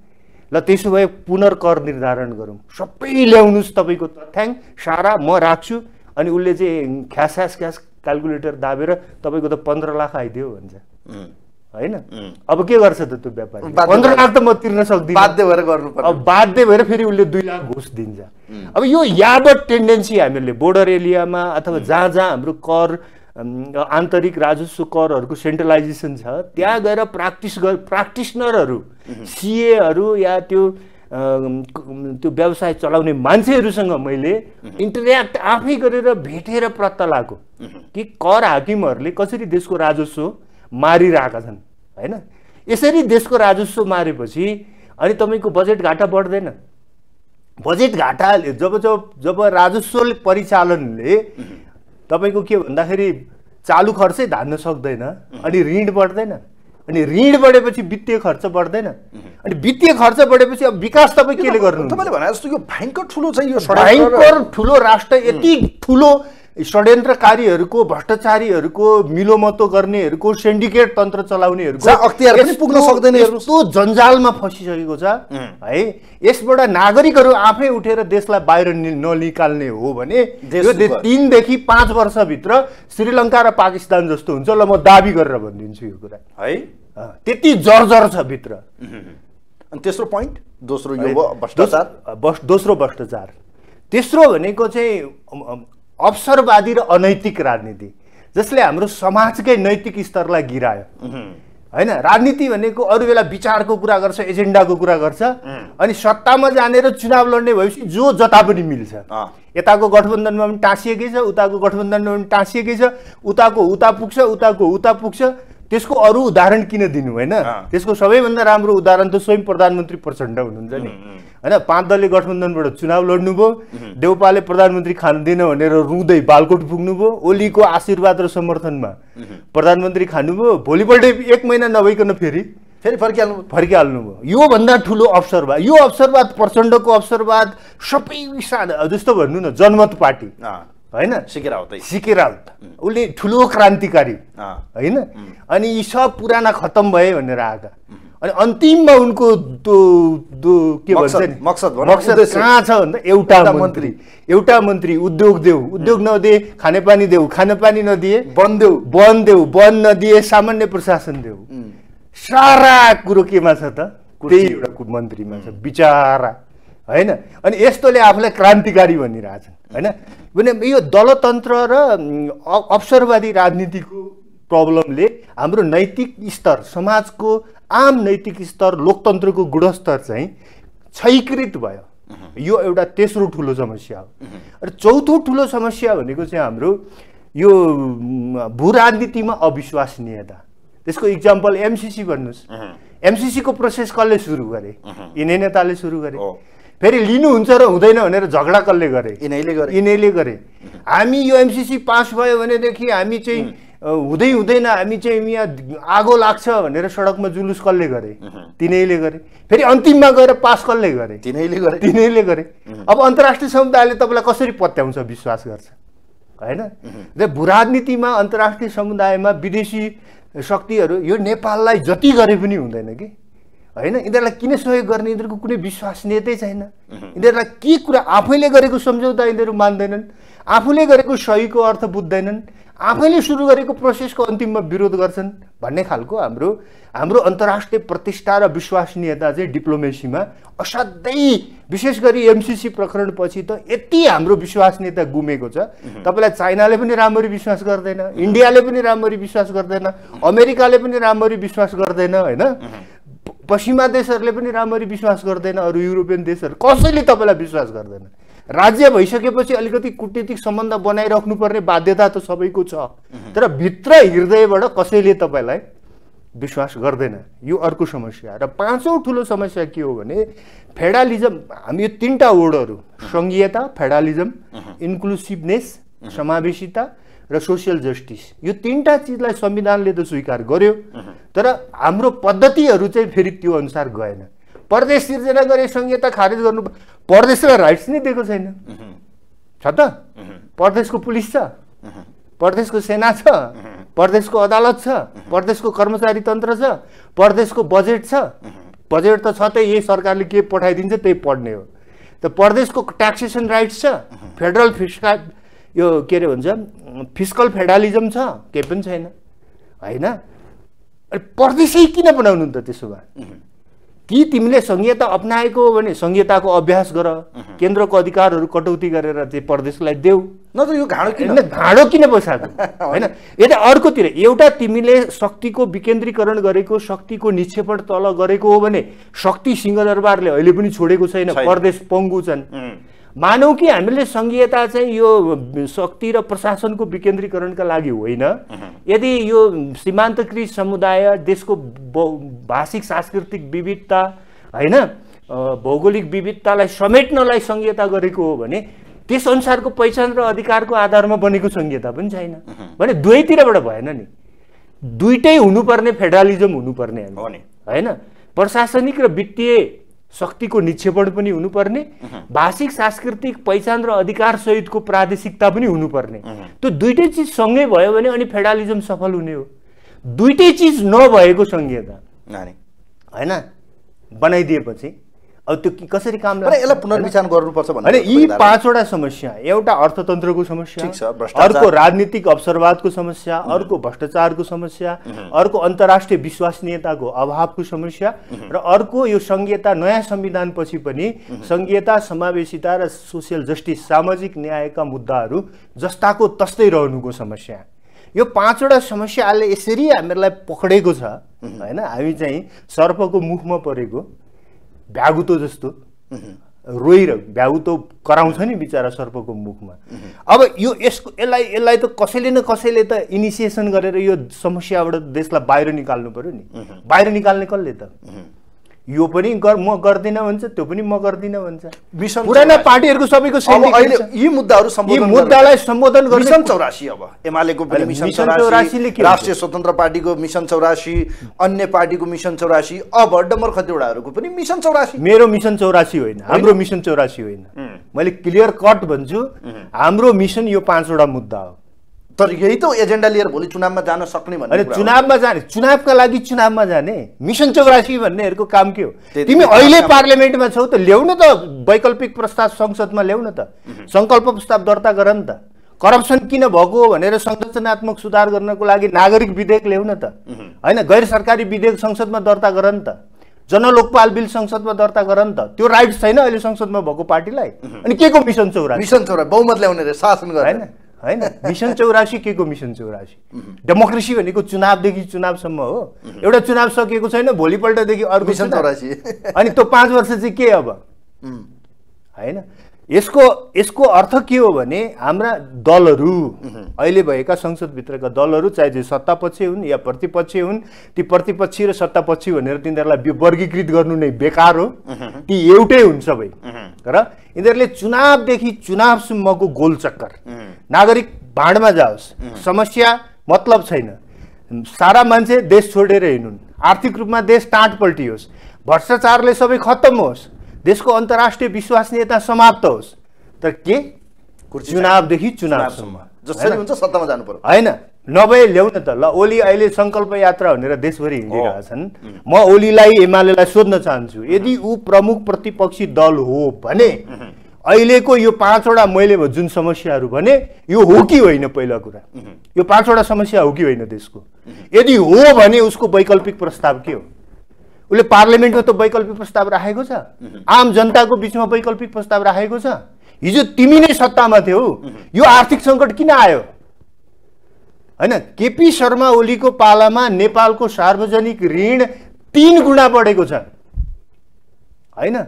ल त्यसो भए पुनर्कर निर्धारण गरौँ सबै ल्याउनुहोस् तपाईँको तथ्याङ्क सारा म राख्छु अनि उसले चाहिँ ख्यास ख्यास क्यालकुलेटर दाबेर तपाईँको त पन्ध्र लाख आइदियो भन्छ होइन अब के गर्छ त त्यो व्यापारी पन्ध्र लाख त म तिर्न सक्दिनँ बाध्य भएर गर्नु अब बाध्य भएर फेरि उसले दुई लाख घुस दिन्छ अब यो यावत टेन्डेन्सी हामीहरूले बोर्डर एरियामा अथवा जहाँ जहाँ हाम्रो कर आन्तरिक राजस्व करहरूको सेन्ट्रलाइजेसन छ त्यहाँ गएर प्र्याक्टिस गर प्र्याक्टिसनरहरू सिएहरू या त्यो त्यो व्यवसाय चलाउने मान्छेहरूसँग मैले इन्टरेक्ट आफै गरेर भेटेर प्रत्त लगाएको कि कर हाकिमहरूले कसरी देशको राजस्व मारिरहेका छन् होइन यसरी देशको राजस्व मारेपछि अनि तपाईँको बजेट घाटा बढ्दैन बजेट घाटा जब जब जब राजस्व परिचालनले तपाईँको के भन्दाखेरि चालु खर्चै धान्न सक्दैन अनि ऋण बढ्दैन अनि ऋण बढेपछि वित्तीय खर्च बढ्दैन अनि वित्तीय खर्च बढेपछि अब विकास तपाईँ केले गर्नु तपाईँले भने जस्तो यो भयङ्कर ठुलो चाहिँ यो भयङ्कर ठुलो राष्ट्र यति ठुलो षड्यन्त्रकारीहरूको भ्रष्टाचारीहरूको मिलोमतो गर्नेहरूको सेन्डिकेट तन्त्र चलाउनेहरूको अख्तियार पनि पुग्न सक्दैन यस्तो जन्जालमा फसिसकेको छ है यसबाट नागरिकहरू आफै उठेर देशलाई बाहिर ननिकाल्ने हो भने यो तिनदेखि पाँच वर्षभित्र श्रीलङ्का र पाकिस्तान जस्तो हुन्छ ल म दाबी गरेर भनिदिन्छु यो कुरा है त्यति जर्जर छ भित्र अनि तेस्रो पोइन्ट दोस्रो यो भ्रष्टाचार दोस्रो भ्रष्टाचार तेस्रो भनेको चाहिँ अवसरवादी र अनैतिक राजनीति जसले हाम्रो समाजकै नैतिक स्तरलाई गिरायो होइन राजनीति भनेको अरू बेला विचारको कुरा गर्छ एजेन्डाको कुरा गर्छ अनि सत्तामा जानेर चुनाव लड्ने भएपछि जो जता पनि मिल्छ यताको गठबन्धनमा पनि टाँसिएकै छ उताको गठबन्धनमा पनि टाँसिएकै छ उताको उता पुग्छ उताको उता पुग्छ त्यसको अरू उदाहरण किन दिनु होइन त्यसको सबैभन्दा राम्रो उदाहरण त स्वयं प्रधानमन्त्री प्रचण्ड हुनुहुन्छ नि होइन पाँच दलले गठबन्धनबाट चुनाव लड्नुभयो देउपाले प्रधानमन्त्री दिन भनेर रुँदै बालकोट पुग्नुभयो ओलीको आशीर्वाद र समर्थनमा प्रधानमन्त्री खानुभयो भोलिपल्ट एक महिना नभइकन फेरि फेरि फर्किहाल्नु फर्किहाल्नु भयो योभन्दा ठुलो अवसरवाद यो अवसरवाद प्रचण्डको अवसरवाद सबै जस्तो भन्नु न जनमत पार्टी होइन सिकेर उसले ठुलो क्रान्तिकारी होइन अनि यी सब पुराना खतम भए भनेर आएका अनि अन्तिममा उनको के भन्छ नि मकसद मकसद कहाँ छ भन्दा एउटा मन्त्री एउटा मन्त्री उद्योग देऊ उद्योग नदिए खानेपानी देऊ खानेपानी नदिए वन देऊ वन देऊ वन नदिए सामान्य प्रशासन देऊ सारा कुरो केमा छ त त्यही एउटा मन्त्रीमा छ बिचारा होइन अनि यस्तोले आफूलाई क्रान्तिकारी भनिरहेछन् होइन भने यो दलतन्त्र र अवसरवादी राजनीतिको प्रब्लमले हाम्रो नैतिक स्तर समाजको आम नैतिक स्तर लोकतन्त्रको गुणस्तर चाहिँ क्षयकृत भयो यो एउटा तेस्रो ठुलो समस्या हो र चौथो ठुलो समस्या भनेको चाहिँ हाम्रो यो भू राजनीतिमा अविश्वसनीयता त्यसको इक्जाम्पल एमसिसी भन्नुहोस् एमसिसीको प्रोसेस कसले सुरु गरे यिनै नेताले सुरु गरे फेरि लिनुहुन्छ र हुँदैन भनेर झगडा कसले गरे यिनैले गरे यिनैले गरे हामी यो एमसिसी पास भयो भनेदेखि हामी चाहिँ हुँदै हुँदैन हामी चाहिँ यहाँ आगो लाग्छ भनेर सडकमा जुलुस कसले गरे तिनैले गरे फेरि अन्तिममा गएर पास कसले गरे तिनैले गरे तिनैले गरे अब अन्तर्राष्ट्रिय समुदायले तपाईँलाई कसरी पत्याउँछ विश्वास गर्छ होइन र भूराजनीतिमा अन्तर्राष्ट्रिय समुदायमा विदेशी शक्तिहरू यो नेपाललाई जति गरे पनि हुँदैन कि होइन यिनीहरूलाई किन सहयोग गर्ने यिनीहरूको कुनै विश्वसनीयतै छैन यिनीहरूलाई के कुरा आफैले गरेको सम्झौता यिनीहरू मान्दैनन् आफूले गरेको सहीको अर्थ बुझ्दैनन् आफैले सुरु गरेको प्रोसेसको अन्तिममा विरोध गर्छन् भन्ने खालको हाम्रो हाम्रो अन्तर्राष्ट्रिय प्रतिष्ठा र विश्वसनीयता चाहिँ डिप्लोमेसीमा असाध्यै विशेष गरी एमसिसी प्रकरणपछि त यति हाम्रो विश्वसनीयता गुमेको छ तपाईँलाई चाइनाले पनि राम्ररी विश्वास गर्दैन इन्डियाले पनि राम्ररी विश्वास गर्दैन अमेरिकाले पनि राम्ररी विश्वास गर्दैन होइन पश्चिमा देशहरूले पनि राम्ररी विश्वास गर्दैन अरू युरोपियन देशहरू कसैले तपाईँलाई विश्वास गर्दैन राज्य भइसकेपछि अलिकति कुटनीतिक सम्बन्ध बनाइराख्नुपर्ने बाध्यता त सबैको छ तर भित्र हृदयबाट कसैले तपाईँलाई विश्वास गर्दैन यो अर्को समस्या र पाँचौँ ठुलो समस्या के हो भने फेडालिजम हामी यो तिनवटा वर्डहरू सङ्घीयता फेडालिजम इन्क्लुसिभनेस समावेशिता र सोसियल जस्टिस यो तिनवटा चिजलाई संविधानले त स्वीकार गर्यो तर हाम्रो पद्धतिहरू चाहिँ फेरि त्यो अनुसार गएन परदेश सिर्जना गरे संहिता खारेज गर्नु परदेशलाई राइट्स नै दिएको छैन छ त परदेशको पुलिस छ परदेशको सेना छ परदेशको अदालत छ परदेशको कर्मचारी तन्त्र छ परदेशको बजेट छ बजेट त छ त्यही यही सरकारले के पठाइदिन्छ त्यही पढ्ने हो त परदेशको ट्याक्सेसन राइट्स छ फेडरल फिस्का यो के अरे भन्छ फिस्कल फेडालिजम छ केही पनि छैन होइन अनि परदेशै किन बनाउनु त त्यसो भए कि तिमीले संहिता अप्नाएको हो भने संहिताको अभ्यास गर केन्द्रको अधिकारहरू कटौती गरेर चाहिँ परदेशलाई देऊ नत्र यो घाँडो किन घाँडो किन बसाएको (laughs) होइन यता अर्कोतिर एउटा तिमीले शक्तिको विकेन्द्रीकरण गरेको शक्तिको निक्षेपण तल गरेको हो भने शक्ति सिंहदरबारले अहिले पनि छोडेको छैन परदेश पङ्गु छन् मानौँ कि हामीले सङ्घीयता चाहिँ यो शक्ति र प्रशासनको विकेन्द्रीकरणका लागि होइन यदि यो सीमान्तकृत समुदाय देशको भाषिक सांस्कृतिक विविधता होइन भौगोलिक विविधतालाई समेट्नलाई सङ्घीयता गरेको हो भने त्यसअनुसारको पहिचान र अधिकारको आधारमा बनेको सङ्घीयता पनि छैन भने दुवैतिरबाट भएन नि दुइटै हुनुपर्ने फेडरलिजम हुनुपर्ने होइन प्रशासनिक र वित्तीय शक्तिको निक्षेपण पनि हुनुपर्ने भाषिक सांस्कृतिक पहिचान र अधिकार सहितको प्रादेशिकता पनि हुनुपर्ने त्यो दुइटै चिज सँगै भयो भने अनि फेडालिजम सफल हुने हो दुइटै चिज नभएको सङ्घीयता होइन बनाइदिएपछि अब त्यो कसरी काम लाग्छ यसलाई पुनर्विचार गर्नुपर्छ होइन यी पाँचवटा समस्या एउटा अर्थतन्त्रको समस्या अर्को राजनीतिक अवसरवादको समस्या अर्को भ्रष्टाचारको समस्या अर्को अन्तर्राष्ट्रिय विश्वसनीयताको अभावको समस्या र अर्को यो सङ्घीयता नयाँ संविधानपछि पनि सङ्घीयता समावेशिता र सोसियल जस्टिस सामाजिक न्यायका मुद्दाहरू जस्ताको तस्तै रहनुको समस्या यो पाँचवटा समस्याले यसरी हामीहरूलाई पक्रेको छ होइन हामी चाहिँ सर्पको मुखमा परेको भ्यागुतो जस्तो रोइर भ्यागुतो कराउँछ नि बिचरा सर्पको मुखमा अब यो यसको यसलाई यसलाई त कसैले न कसैले त इनिसिएसन गरेर यो समस्याबाट देशलाई बाहिर निकाल्नु पऱ्यो नि बाहिर निकाल्ने कसले त यो पनि गर म गर्दिनँ भन्छ त्यो पनि म गर्दिनँ भन्छ मिसन पुराना पार्टीहरूको सबैको अहिले यी मुद्दाहरू यी मुद्दालाई सम्बोधन गर्छ मिसन चौरासी अब एमालेको पनि मिसन चौरासीले राष्ट्रिय स्वतन्त्र पार्टीको मिसन चौरासी अन्य पार्टीको मिसन चौरासी अब डम्बर खतिवडाहरूको पनि मिसन चौरासी मेरो मिसन चौरासी होइन हाम्रो मिसन चौरासी होइन मैले क्लियर कट भन्छु हाम्रो मिसन यो पाँचवटा मुद्दा हो तर यही त एजेन्डा लिएर भोलि चुनावमा जान सक्ने भन्ने चुनावमा जाने चुनावका लागि चुनावमा जाने मिसन चौरासी भन्नेहरूको काम के हो तिमी अहिले पार्लियामेन्टमा छौ त ल्याउ न त वैकल्पिक प्रस्ताव संसदमा ल्याउ न त सङ्कल्प प्रस्ताव दर्ता गर नि त करप्सन किन भएको भनेर संरचनात्मक सुधार गर्नको लागि नागरिक विधेयक ल्याउ न त होइन गैर सरकारी विधेयक संसदमा दर्ता गर नि त जनलोकपाल बिल संसदमा दर्ता गर नि त त्यो राइट छैन अहिले संसदमा भएको पार्टीलाई अनि के को मिसन चौरा मिसन चौरा बहुमत ल्याउने शासन होइन होइन मिसन चौरासी के को मिसन चौरासी डेमोक्रेसी भनेको चुनावदेखि चुनावसम्म हो एउटा चुनाव सकिएको छैन भोलिपल्टदेखि अर्को मिसन चौरासी अनि त्यो पाँच वर्ष चाहिँ के अब होइन यसको यसको अर्थ के हो भने हाम्रा दलहरू अहिले भएका संसदभित्रका दलहरू चाहे जे सत्तापक्षी हुन् या प्रतिपक्ष हुन् ती प्रतिपक्षी र सत्तापक्षी भनेर तिनीहरूलाई वर्गीकृत गर्नु नै बेकार हो ती एउटै हुन् सबै र यिनीहरूले चुनावदेखि चुनावसम्मको गोलचक्कर नागरिक भाँडमा जाओस् समस्या मतलब छैन सारा मान्छे देश छोडेर हिँडुन् आर्थिक रूपमा देश टाँट पल्टियोस् भ्रष्टाचारले सबै खत्तम होस् देशको अन्तर्राष्ट्रिय विश्वसनीयता समाप्त होस् तर के चुनावदेखि चुनावसम्म जसरी हुन्छ सत्तामा जानु पर्यो होइन नभए ल्याउन त ल ओली अहिले सङ्कल्प यात्रा भनेर देशभरि हिँडिरहेका छन् म ओलीलाई एमालेलाई सोध्न चाहन्छु यदि ऊ प्रमुख प्रतिपक्षी दल हो भने अहिलेको यो पाँचवटा मैले जुन समस्याहरू भने यो हो कि होइन पहिला कुरा यो पाँचवटा समस्या हो कि होइन देशको यदि हो भने उसको वैकल्पिक प्रस्ताव के हो उसले पार्लियामेन्टमा त वैकल्पिक प्रस्ताव राखेको छ आम जनताको बिचमा वैकल्पिक प्रस्ताव राखेको छ हिजो तिमी नै सत्तामा थियौ यो आर्थिक सङ्कट किन आयो होइन केपी शर्मा ओलीको पालामा नेपालको सार्वजनिक ऋण तिन गुणा बढेको छ होइन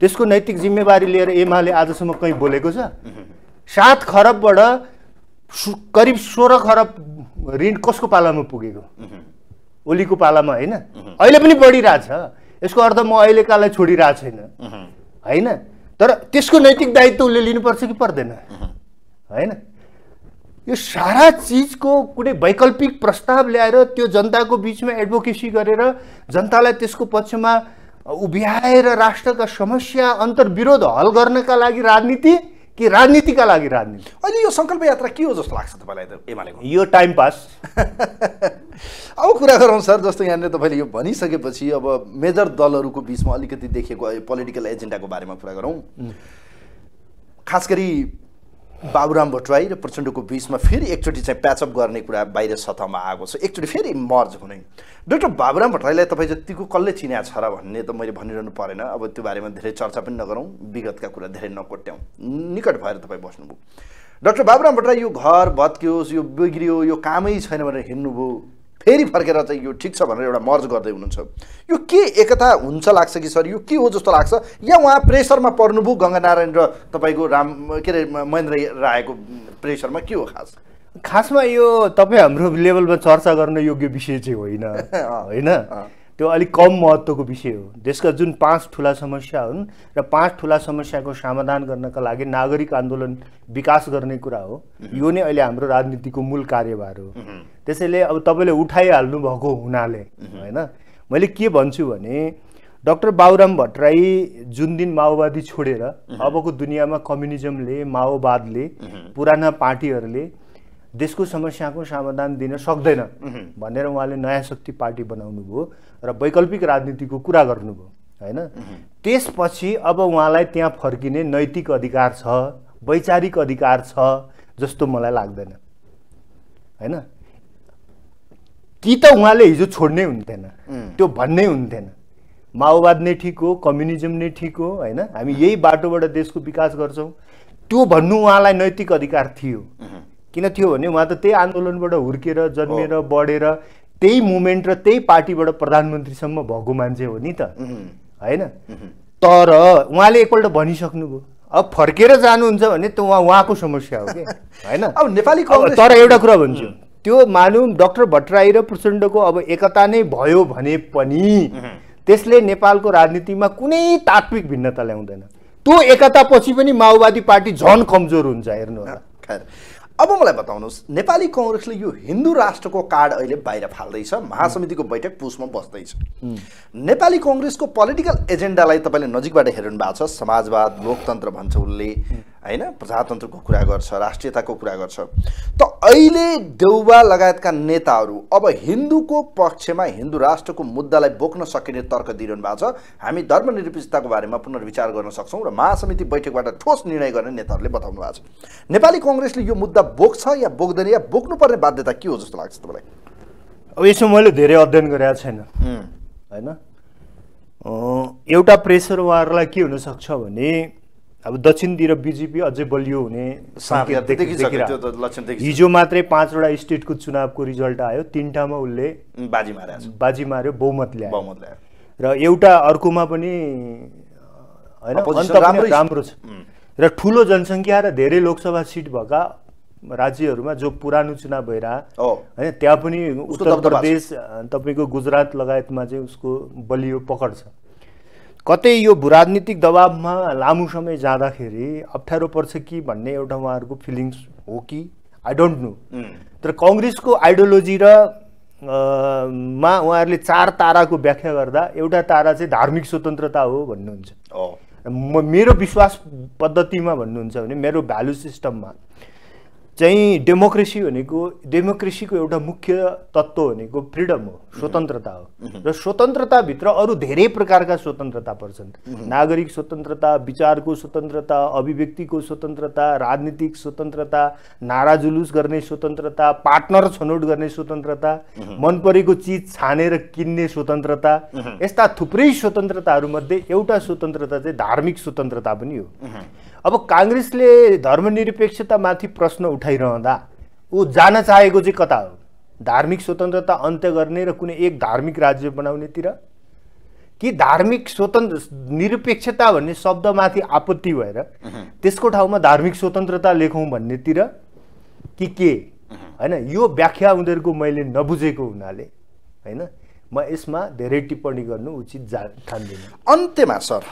त्यसको नैतिक जिम्मेवारी लिएर एमाले आजसम्म कहीँ बोलेको छ सात खरबबाट करिब सोह्र खरब ऋण कसको पालामा पुगेको ओलीको पालामा होइन अहिले पनि बढिरहेछ यसको अर्थ म अहिलेकालाई छोडिरहेको छैन होइन तर त्यसको नैतिक दायित्व उसले लिनुपर्छ कि पर्दैन होइन यो सारा चिजको कुनै वैकल्पिक प्रस्ताव ल्याएर त्यो जनताको बिचमा एडभोकेसी गरेर जनतालाई त्यसको पक्षमा उभ्याएर राष्ट्रका समस्या अन्तर्विरोध हल गर्नका लागि राजनीति कि राजनीतिका लागि राजनीति अहिले यो सङ्कल्प यात्रा के हो जस्तो लाग्छ तपाईँलाई त एमालेको यो टाइम पास (laughs) अब कुरा गरौँ सर जस्तो यहाँनिर तपाईँले यो भनिसकेपछि अब मेजर दलहरूको बिचमा अलिकति देखेको पोलिटिकल एजेन्डाको बारेमा कुरा गरौँ खास गरी बाबुराम भट्टराई र प्रचण्डको बिचमा फेरि एकचोटि चाहिँ प्याचअप गर्ने कुरा बाहिर सतहमा आएको छ एकचोटि फेरि मर्ज हुने डक्टर बाबुराम भट्टराईलाई तपाईँ जतिको कसले चिन्या छ र भन्ने त मैले भनिरहनु परेन अब त्यो बारेमा धेरै चर्चा पनि नगरौँ विगतका कुरा धेरै नकोट्याउँ निकट भएर तपाईँ बस्नुभयो डक्टर बाबुराम भट्टराई यो घर भत्कियोस् यो बिग्रियो यो कामै छैन भनेर हिँड्नुभयो फेरि फर्केर चाहिँ यो ठिक छ भनेर एउटा मर्ज गर्दै हुनुहुन्छ यो के एकता हुन्छ लाग्छ कि सर यो के हो जस्तो लाग्छ या उहाँ प्रेसरमा पर्नुभयो गङ्गानारायण र तपाईँको राम के अरे महेन्द्र रायको प्रेसरमा के हो खास खासमा यो तपाईँ हाम्रो लेभलमा चर्चा गर्न योग्य विषय चाहिँ होइन (laughs) होइन त्यो अलिक कम महत्त्वको विषय हो देशका जुन पाँच ठुला समस्या हुन् र पाँच ठुला समस्याको समाधान गर्नका लागि नागरिक आन्दोलन विकास गर्ने कुरा हो यो नै अहिले हाम्रो राजनीतिको मूल कार्यभार हो त्यसैले अब तपाईँले उठाइहाल्नु भएको हुनाले होइन मैले के भन्छु भने डाक्टर बाबुराम भट्टराई जुन दिन माओवादी छोडेर अबको दुनियाँमा कम्युनिजमले माओवादले पुराना पार्टीहरूले देशको समस्याको समाधान दिन सक्दैन भनेर उहाँले नयाँ शक्ति पार्टी बनाउनुभयो र वैकल्पिक राजनीतिको कुरा गर्नुभयो होइन त्यसपछि अब उहाँलाई त्यहाँ फर्किने नैतिक अधिकार छ वैचारिक अधिकार छ जस्तो मलाई लाग्दैन होइन कि त उहाँले हिजो छोड्नै हुन्थेन त्यो भन्नै हुन्थेन माओवाद नै ठिक हो कम्युनिजम नै ठिक हो होइन हामी यही बाटोबाट देशको विकास गर्छौँ त्यो भन्नु उहाँलाई नैतिक अधिकार थियो किन थियो भने उहाँ त त्यही आन्दोलनबाट हुर्केर जन्मेर बढेर त्यही मुभमेन्ट र त्यही पार्टीबाट प्रधानमन्त्रीसम्म भएको मान्छे हो नि त होइन तर उहाँले एकपल्ट भनिसक्नुभयो अब फर्केर जानुहुन्छ भने त उहाँ उहाँको समस्या हो कि (laughs) होइन अब नेपाली तर एउटा कुरा भन्छु त्यो मानौँ डक्टर भट्टराई र प्रचण्डको अब एकता नै भयो भने पनि त्यसले नेपालको राजनीतिमा कुनै तात्विक भिन्नता ल्याउँदैन त्यो एकतापछि पनि माओवादी पार्टी झन कमजोर हुन्छ हेर्नु होला अब मलाई बताउनुहोस् नेपाली कङ्ग्रेसले यो हिन्दू राष्ट्रको कार्ड अहिले बाहिर फाल्दैछ महासमितिको बैठक पुसमा बस्दैछ नेपाली कङ्ग्रेसको पोलिटिकल एजेन्डालाई तपाईँले नजिकबाट हेर्नु भएको छ समाजवाद लोकतन्त्र भन्छ उसले होइन प्रजातन्त्रको कुरा गर्छ राष्ट्रियताको कुरा गर्छ त अहिले देउबा लगायतका नेताहरू अब हिन्दूको पक्षमा हिन्दू राष्ट्रको मुद्दालाई बोक्न सकिने तर्क दिइरहनु भएको छ हामी धर्मनिरपेक्षताको बारेमा पुनर्विचार गर्न सक्छौँ र महासमिति बैठकबाट ठोस निर्णय गर्ने नेताहरूले बताउनु भएको छ नेपाली कङ्ग्रेसले यो मुद्दा बोक्छ या बोक्दैन या बोक्नुपर्ने बाध्यता के हो जस्तो लाग्छ तपाईँलाई अब यसो मैले धेरै अध्ययन गरेको छैन होइन एउटा प्रेसर वारलाई के हुनसक्छ भने अब दक्षिणतिर बिजेपी अझै बलियो हुने हिजो मात्रै पाँचवटा स्टेटको चुनावको रिजल्ट आयो तिनवटामा उसले बाजी मारे बाजी मार्यो बहुमत ल्यायो बहुमत ल्यायो र एउटा अर्कोमा पनि होइन राम्रो छ र ठुलो जनसङ्ख्या र धेरै लोकसभा सिट भएका राज्यहरूमा जो पुरानो चुनाव भएर होइन त्यहाँ पनि उत्तर प्रदेश तपाईँको गुजरात लगायतमा चाहिँ उसको बलियो पकड छ कतै यो भूराजनीतिक दबावमा लामो समय जाँदाखेरि अप्ठ्यारो पर्छ कि भन्ने एउटा उहाँहरूको फिलिङ्स हो कि आई डोन्ट नो तर कङ्ग्रेसको आइडियोलोजी र मा उहाँहरूले चार ताराको व्याख्या गर्दा एउटा तारा चाहिँ धार्मिक स्वतन्त्रता हो भन्नुहुन्छ म मेरो विश्वास पद्धतिमा भन्नुहुन्छ भने मेरो भ्यालु सिस्टममा चाहिँ डेमोक्रेसी भनेको डेमोक्रेसीको एउटा मुख्य तत्त्व भनेको फ्रिडम हो स्वतन्त्रता हो र स्वतन्त्रताभित्र अरू धेरै प्रकारका स्वतन्त्रता पर्छन् नागरिक स्वतन्त्रता विचारको स्वतन्त्रता अभिव्यक्तिको स्वतन्त्रता राजनीतिक स्वतन्त्रता नारा जुलुस गर्ने स्वतन्त्रता पार्टनर छनौट गर्ने स्वतन्त्रता मन परेको चिज छानेर किन्ने स्वतन्त्रता यस्ता थुप्रै स्वतन्त्रताहरूमध्ये एउटा स्वतन्त्रता चाहिँ धार्मिक स्वतन्त्रता पनि हो अब काङ्ग्रेसले धर्मनिरपेक्षतामाथि प्रश्न उठाइरहँदा ऊ जान चाहेको चाहिँ कता हो धार्मिक स्वतन्त्रता अन्त्य गर्ने र कुनै एक धार्मिक राज्य बनाउनेतिर कि धार्मिक स्वतन्त्र निरपेक्षता भन्ने शब्दमाथि आपत्ति भएर त्यसको ठाउँमा धार्मिक स्वतन्त्रता लेखौँ भन्नेतिर कि के होइन यो व्याख्या उनीहरूको मैले नबुझेको हुनाले होइन म यसमा धेरै टिप्पणी गर्नु उचित जा ठान्दिनँ अन्त्यमा सर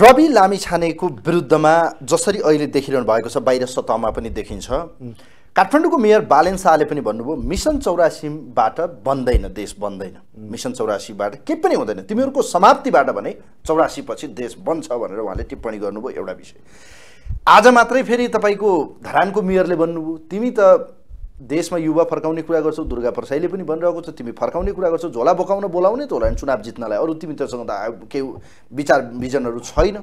रवि लामिछानेको विरुद्धमा जसरी अहिले देखिरहनु भएको छ बाहिर सतहमा पनि देखिन्छ काठमाडौँको मेयर बालेन शाहले पनि भन्नुभयो मिसन चौरासीबाट बन्दैन देश बन्दैन मिसन चौरासीबाट केही पनि हुँदैन तिमीहरूको समाप्तिबाट भने चौरासी पछि देश बन्छ भनेर उहाँले टिप्पणी गर्नुभयो एउटा विषय आज मात्रै फेरि तपाईँको धरानको मेयरले भन्नुभयो तिमी त देशमा युवा फर्काउने कुरा गर्छौ दुर्गा प्रसाईले पनि भनिरहेको छ तिमी फर्काउने कुरा गर्छौ झोला बोकाउन बोलाउने त होला नि चुनाव जित्नलाई अरू तिमी तसँग त केही विचार भिजनहरू छैन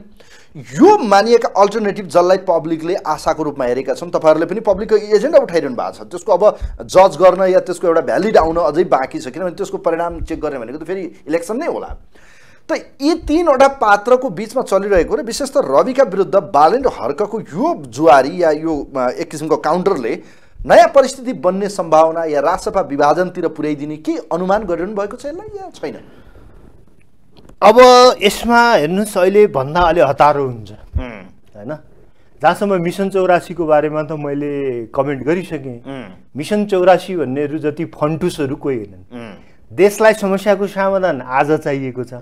यो मानिएका अल्टरनेटिभ जसलाई पब्लिकले आशाको रूपमा हेरेका छन् तपाईँहरूले पनि पब्लिकको एजेन्डा उठाइरहनु भएको छ त्यसको अब जज गर्न या त्यसको एउटा भ्यालिड आउन अझै बाँकी छ किनभने त्यसको परिणाम चेक गर्ने भनेको त फेरि इलेक्सन नै होला त यी तिनवटा पात्रको बिचमा चलिरहेको र विशेष त रविका विरुद्ध बालेन्द्र र हर्कको यो जुवारी या यो एक किसिमको काउन्टरले नयाँ परिस्थिति बन्ने सम्भावना या राजसभा विभाजनतिर पुर्याइदिने के अनुमान गरिरहनु भएको छ यसलाई या छैन अब यसमा हेर्नुहोस् अहिले भन्दा अलि हतारो हुन्छ होइन जहाँसम्म मिसन चौरासीको बारेमा त मैले कमेन्ट गरिसकेँ मिसन चौरासी भन्नेहरू जति फन्टुसहरू कोही होइनन् देशलाई समस्याको समाधान आज चाहिएको छ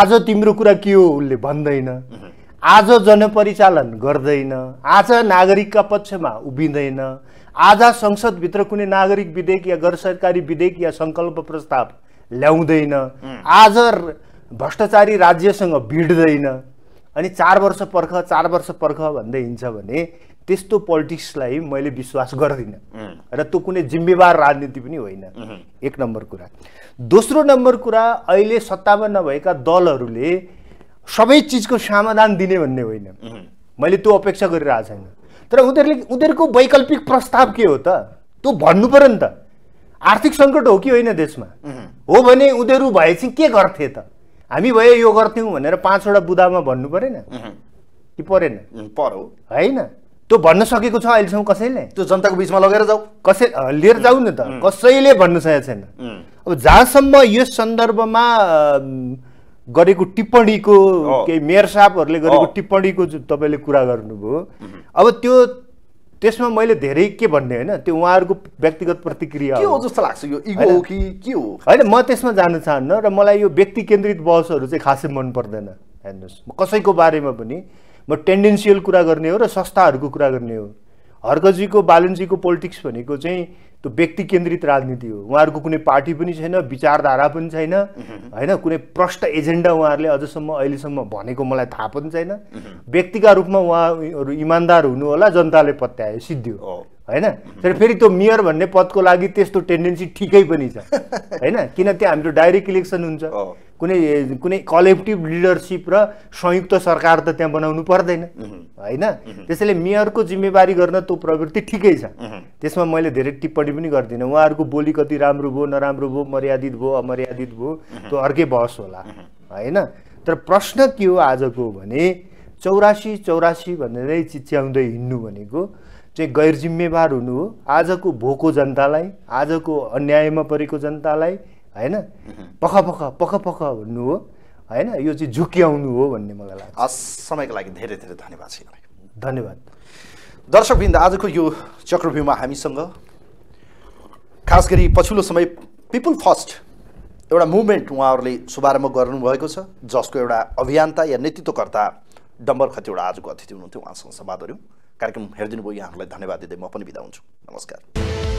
आज तिम्रो कुरा के हो उसले भन्दैन आज जनपरिचालन गर्दैन आज नागरिकका पक्षमा उभिँदैन आज संसदभित्र कुनै नागरिक विधेयक या गैर सरकारी विधेयक या सङ्कल्प प्रस्ताव ल्याउँदैन आज भ्रष्टाचारी राज्यसँग भिड्दैन अनि चार वर्ष पर्ख चार वर्ष पर्ख भन्दै हिँड्छ भने त्यस्तो पोलिटिक्सलाई मैले विश्वास गर्दिनँ र त्यो कुनै जिम्मेवार राजनीति पनि होइन एक नम्बर कुरा दोस्रो नम्बर कुरा अहिले सत्तामा नभएका दलहरूले सबै चिजको समाधान दिने भन्ने होइन मैले त्यो अपेक्षा गरिरहेको छैन तर उनीहरूले उनीहरूको वैकल्पिक प्रस्ताव के हो त त्यो भन्नु पऱ्यो नि त आर्थिक सङ्कट हो कि होइन देशमा हो भने उनीहरू भए चाहिँ के गर्थे त हामी भए यो गर्थ्यौँ भनेर पाँचवटा बुदामा भन्नु परेन कि परेन हो होइन त्यो भन्न सकेको छ अहिलेसम्म कसैले त्यो जनताको बिचमा लगेर जाऊ कसै लिएर जाऊ नि त कसैले भन्न सकेको छैन अब जहाँसम्म यस सन्दर्भमा गरेको टिप्पणीको केही मेयर साहबहरूले गरेको टिप्पणीको जुन तपाईँले कुरा गर्नुभयो अब त्यो त्यसमा मैले धेरै के भन्ने होइन त्यो उहाँहरूको व्यक्तिगत प्रतिक्रिया के हो जस्तो लाग्छ यो इगो हो कि के हो होइन म त्यसमा जान चाहन्न र मलाई यो व्यक्ति केन्द्रित बहसहरू चाहिँ खासै मन पर्दैन हेर्नुहोस् कसैको बारेमा पनि म टेन्डेन्सियल कुरा गर्ने हो र संस्थाहरूको कुरा गर्ने हो हर्कजीको बालनजीको पोलिटिक्स भनेको चाहिँ त्यो व्यक्ति केन्द्रित राजनीति हो उहाँहरूको कुनै पार्टी पनि छैन विचारधारा पनि छैन होइन कुनै प्रष्ट एजेन्डा उहाँहरूले अझसम्म अहिलेसम्म भनेको मलाई थाहा पनि छैन व्यक्तिका रूपमा उहाँहरू इमान्दार हुनु होला जनताले पत्यायो सिद्धि होइन तर फेरि त्यो मेयर भन्ने पदको लागि त्यस्तो टेन्डेन्सी ठिकै पनि छ (laughs) होइन किन त्यहाँ हाम्रो डाइरेक्ट इलेक्सन हुन्छ कुनै कुनै कलेक्टिभ लिडरसिप र संयुक्त सरकार त त्यहाँ बनाउनु पर्दैन होइन त्यसैले मेयरको जिम्मेवारी गर्न त्यो प्रवृत्ति ठिकै छ त्यसमा मैले धेरै टिप्पणी पनि गर्दिनँ उहाँहरूको बोली कति राम्रो भयो नराम्रो भयो मर्यादित भयो अमर्यादित भयो त्यो अर्कै बहस होला होइन तर प्रश्न के हो आजको भने चौरासी चौरासी भनेरै चिच्याउँदै हिँड्नु भनेको चाहिँ गैर जिम्मेवार हुनु हो आजको भोको जनतालाई आजको अन्यायमा परेको जनतालाई होइन पख पख पख पख भन्नु हो होइन यो चाहिँ झुक्याउनु हो भन्ने मलाई लाग्छ समयको लागि धेरै धेरै धन्यवाद छ धन्यवाद दर्शकवृन्द आजको यो चक्रभ्यूमा हामीसँग खास गरी पछिल्लो समय पिपुल फर्स्ट एउटा मुभमेन्ट उहाँहरूले शुभारम्भ गर्नुभएको छ जसको एउटा अभियन्ता या नेतृत्वकर्ता डम्बर खतिवटा आजको अतिथि हुनुहुन्थ्यो उहाँसँग संवाद गऱ्यौँ कार्यक्रम हेरिदिनु भयो यहाँहरूलाई धन्यवाद दिँदै म पनि बिदा हुन्छु नमस्कार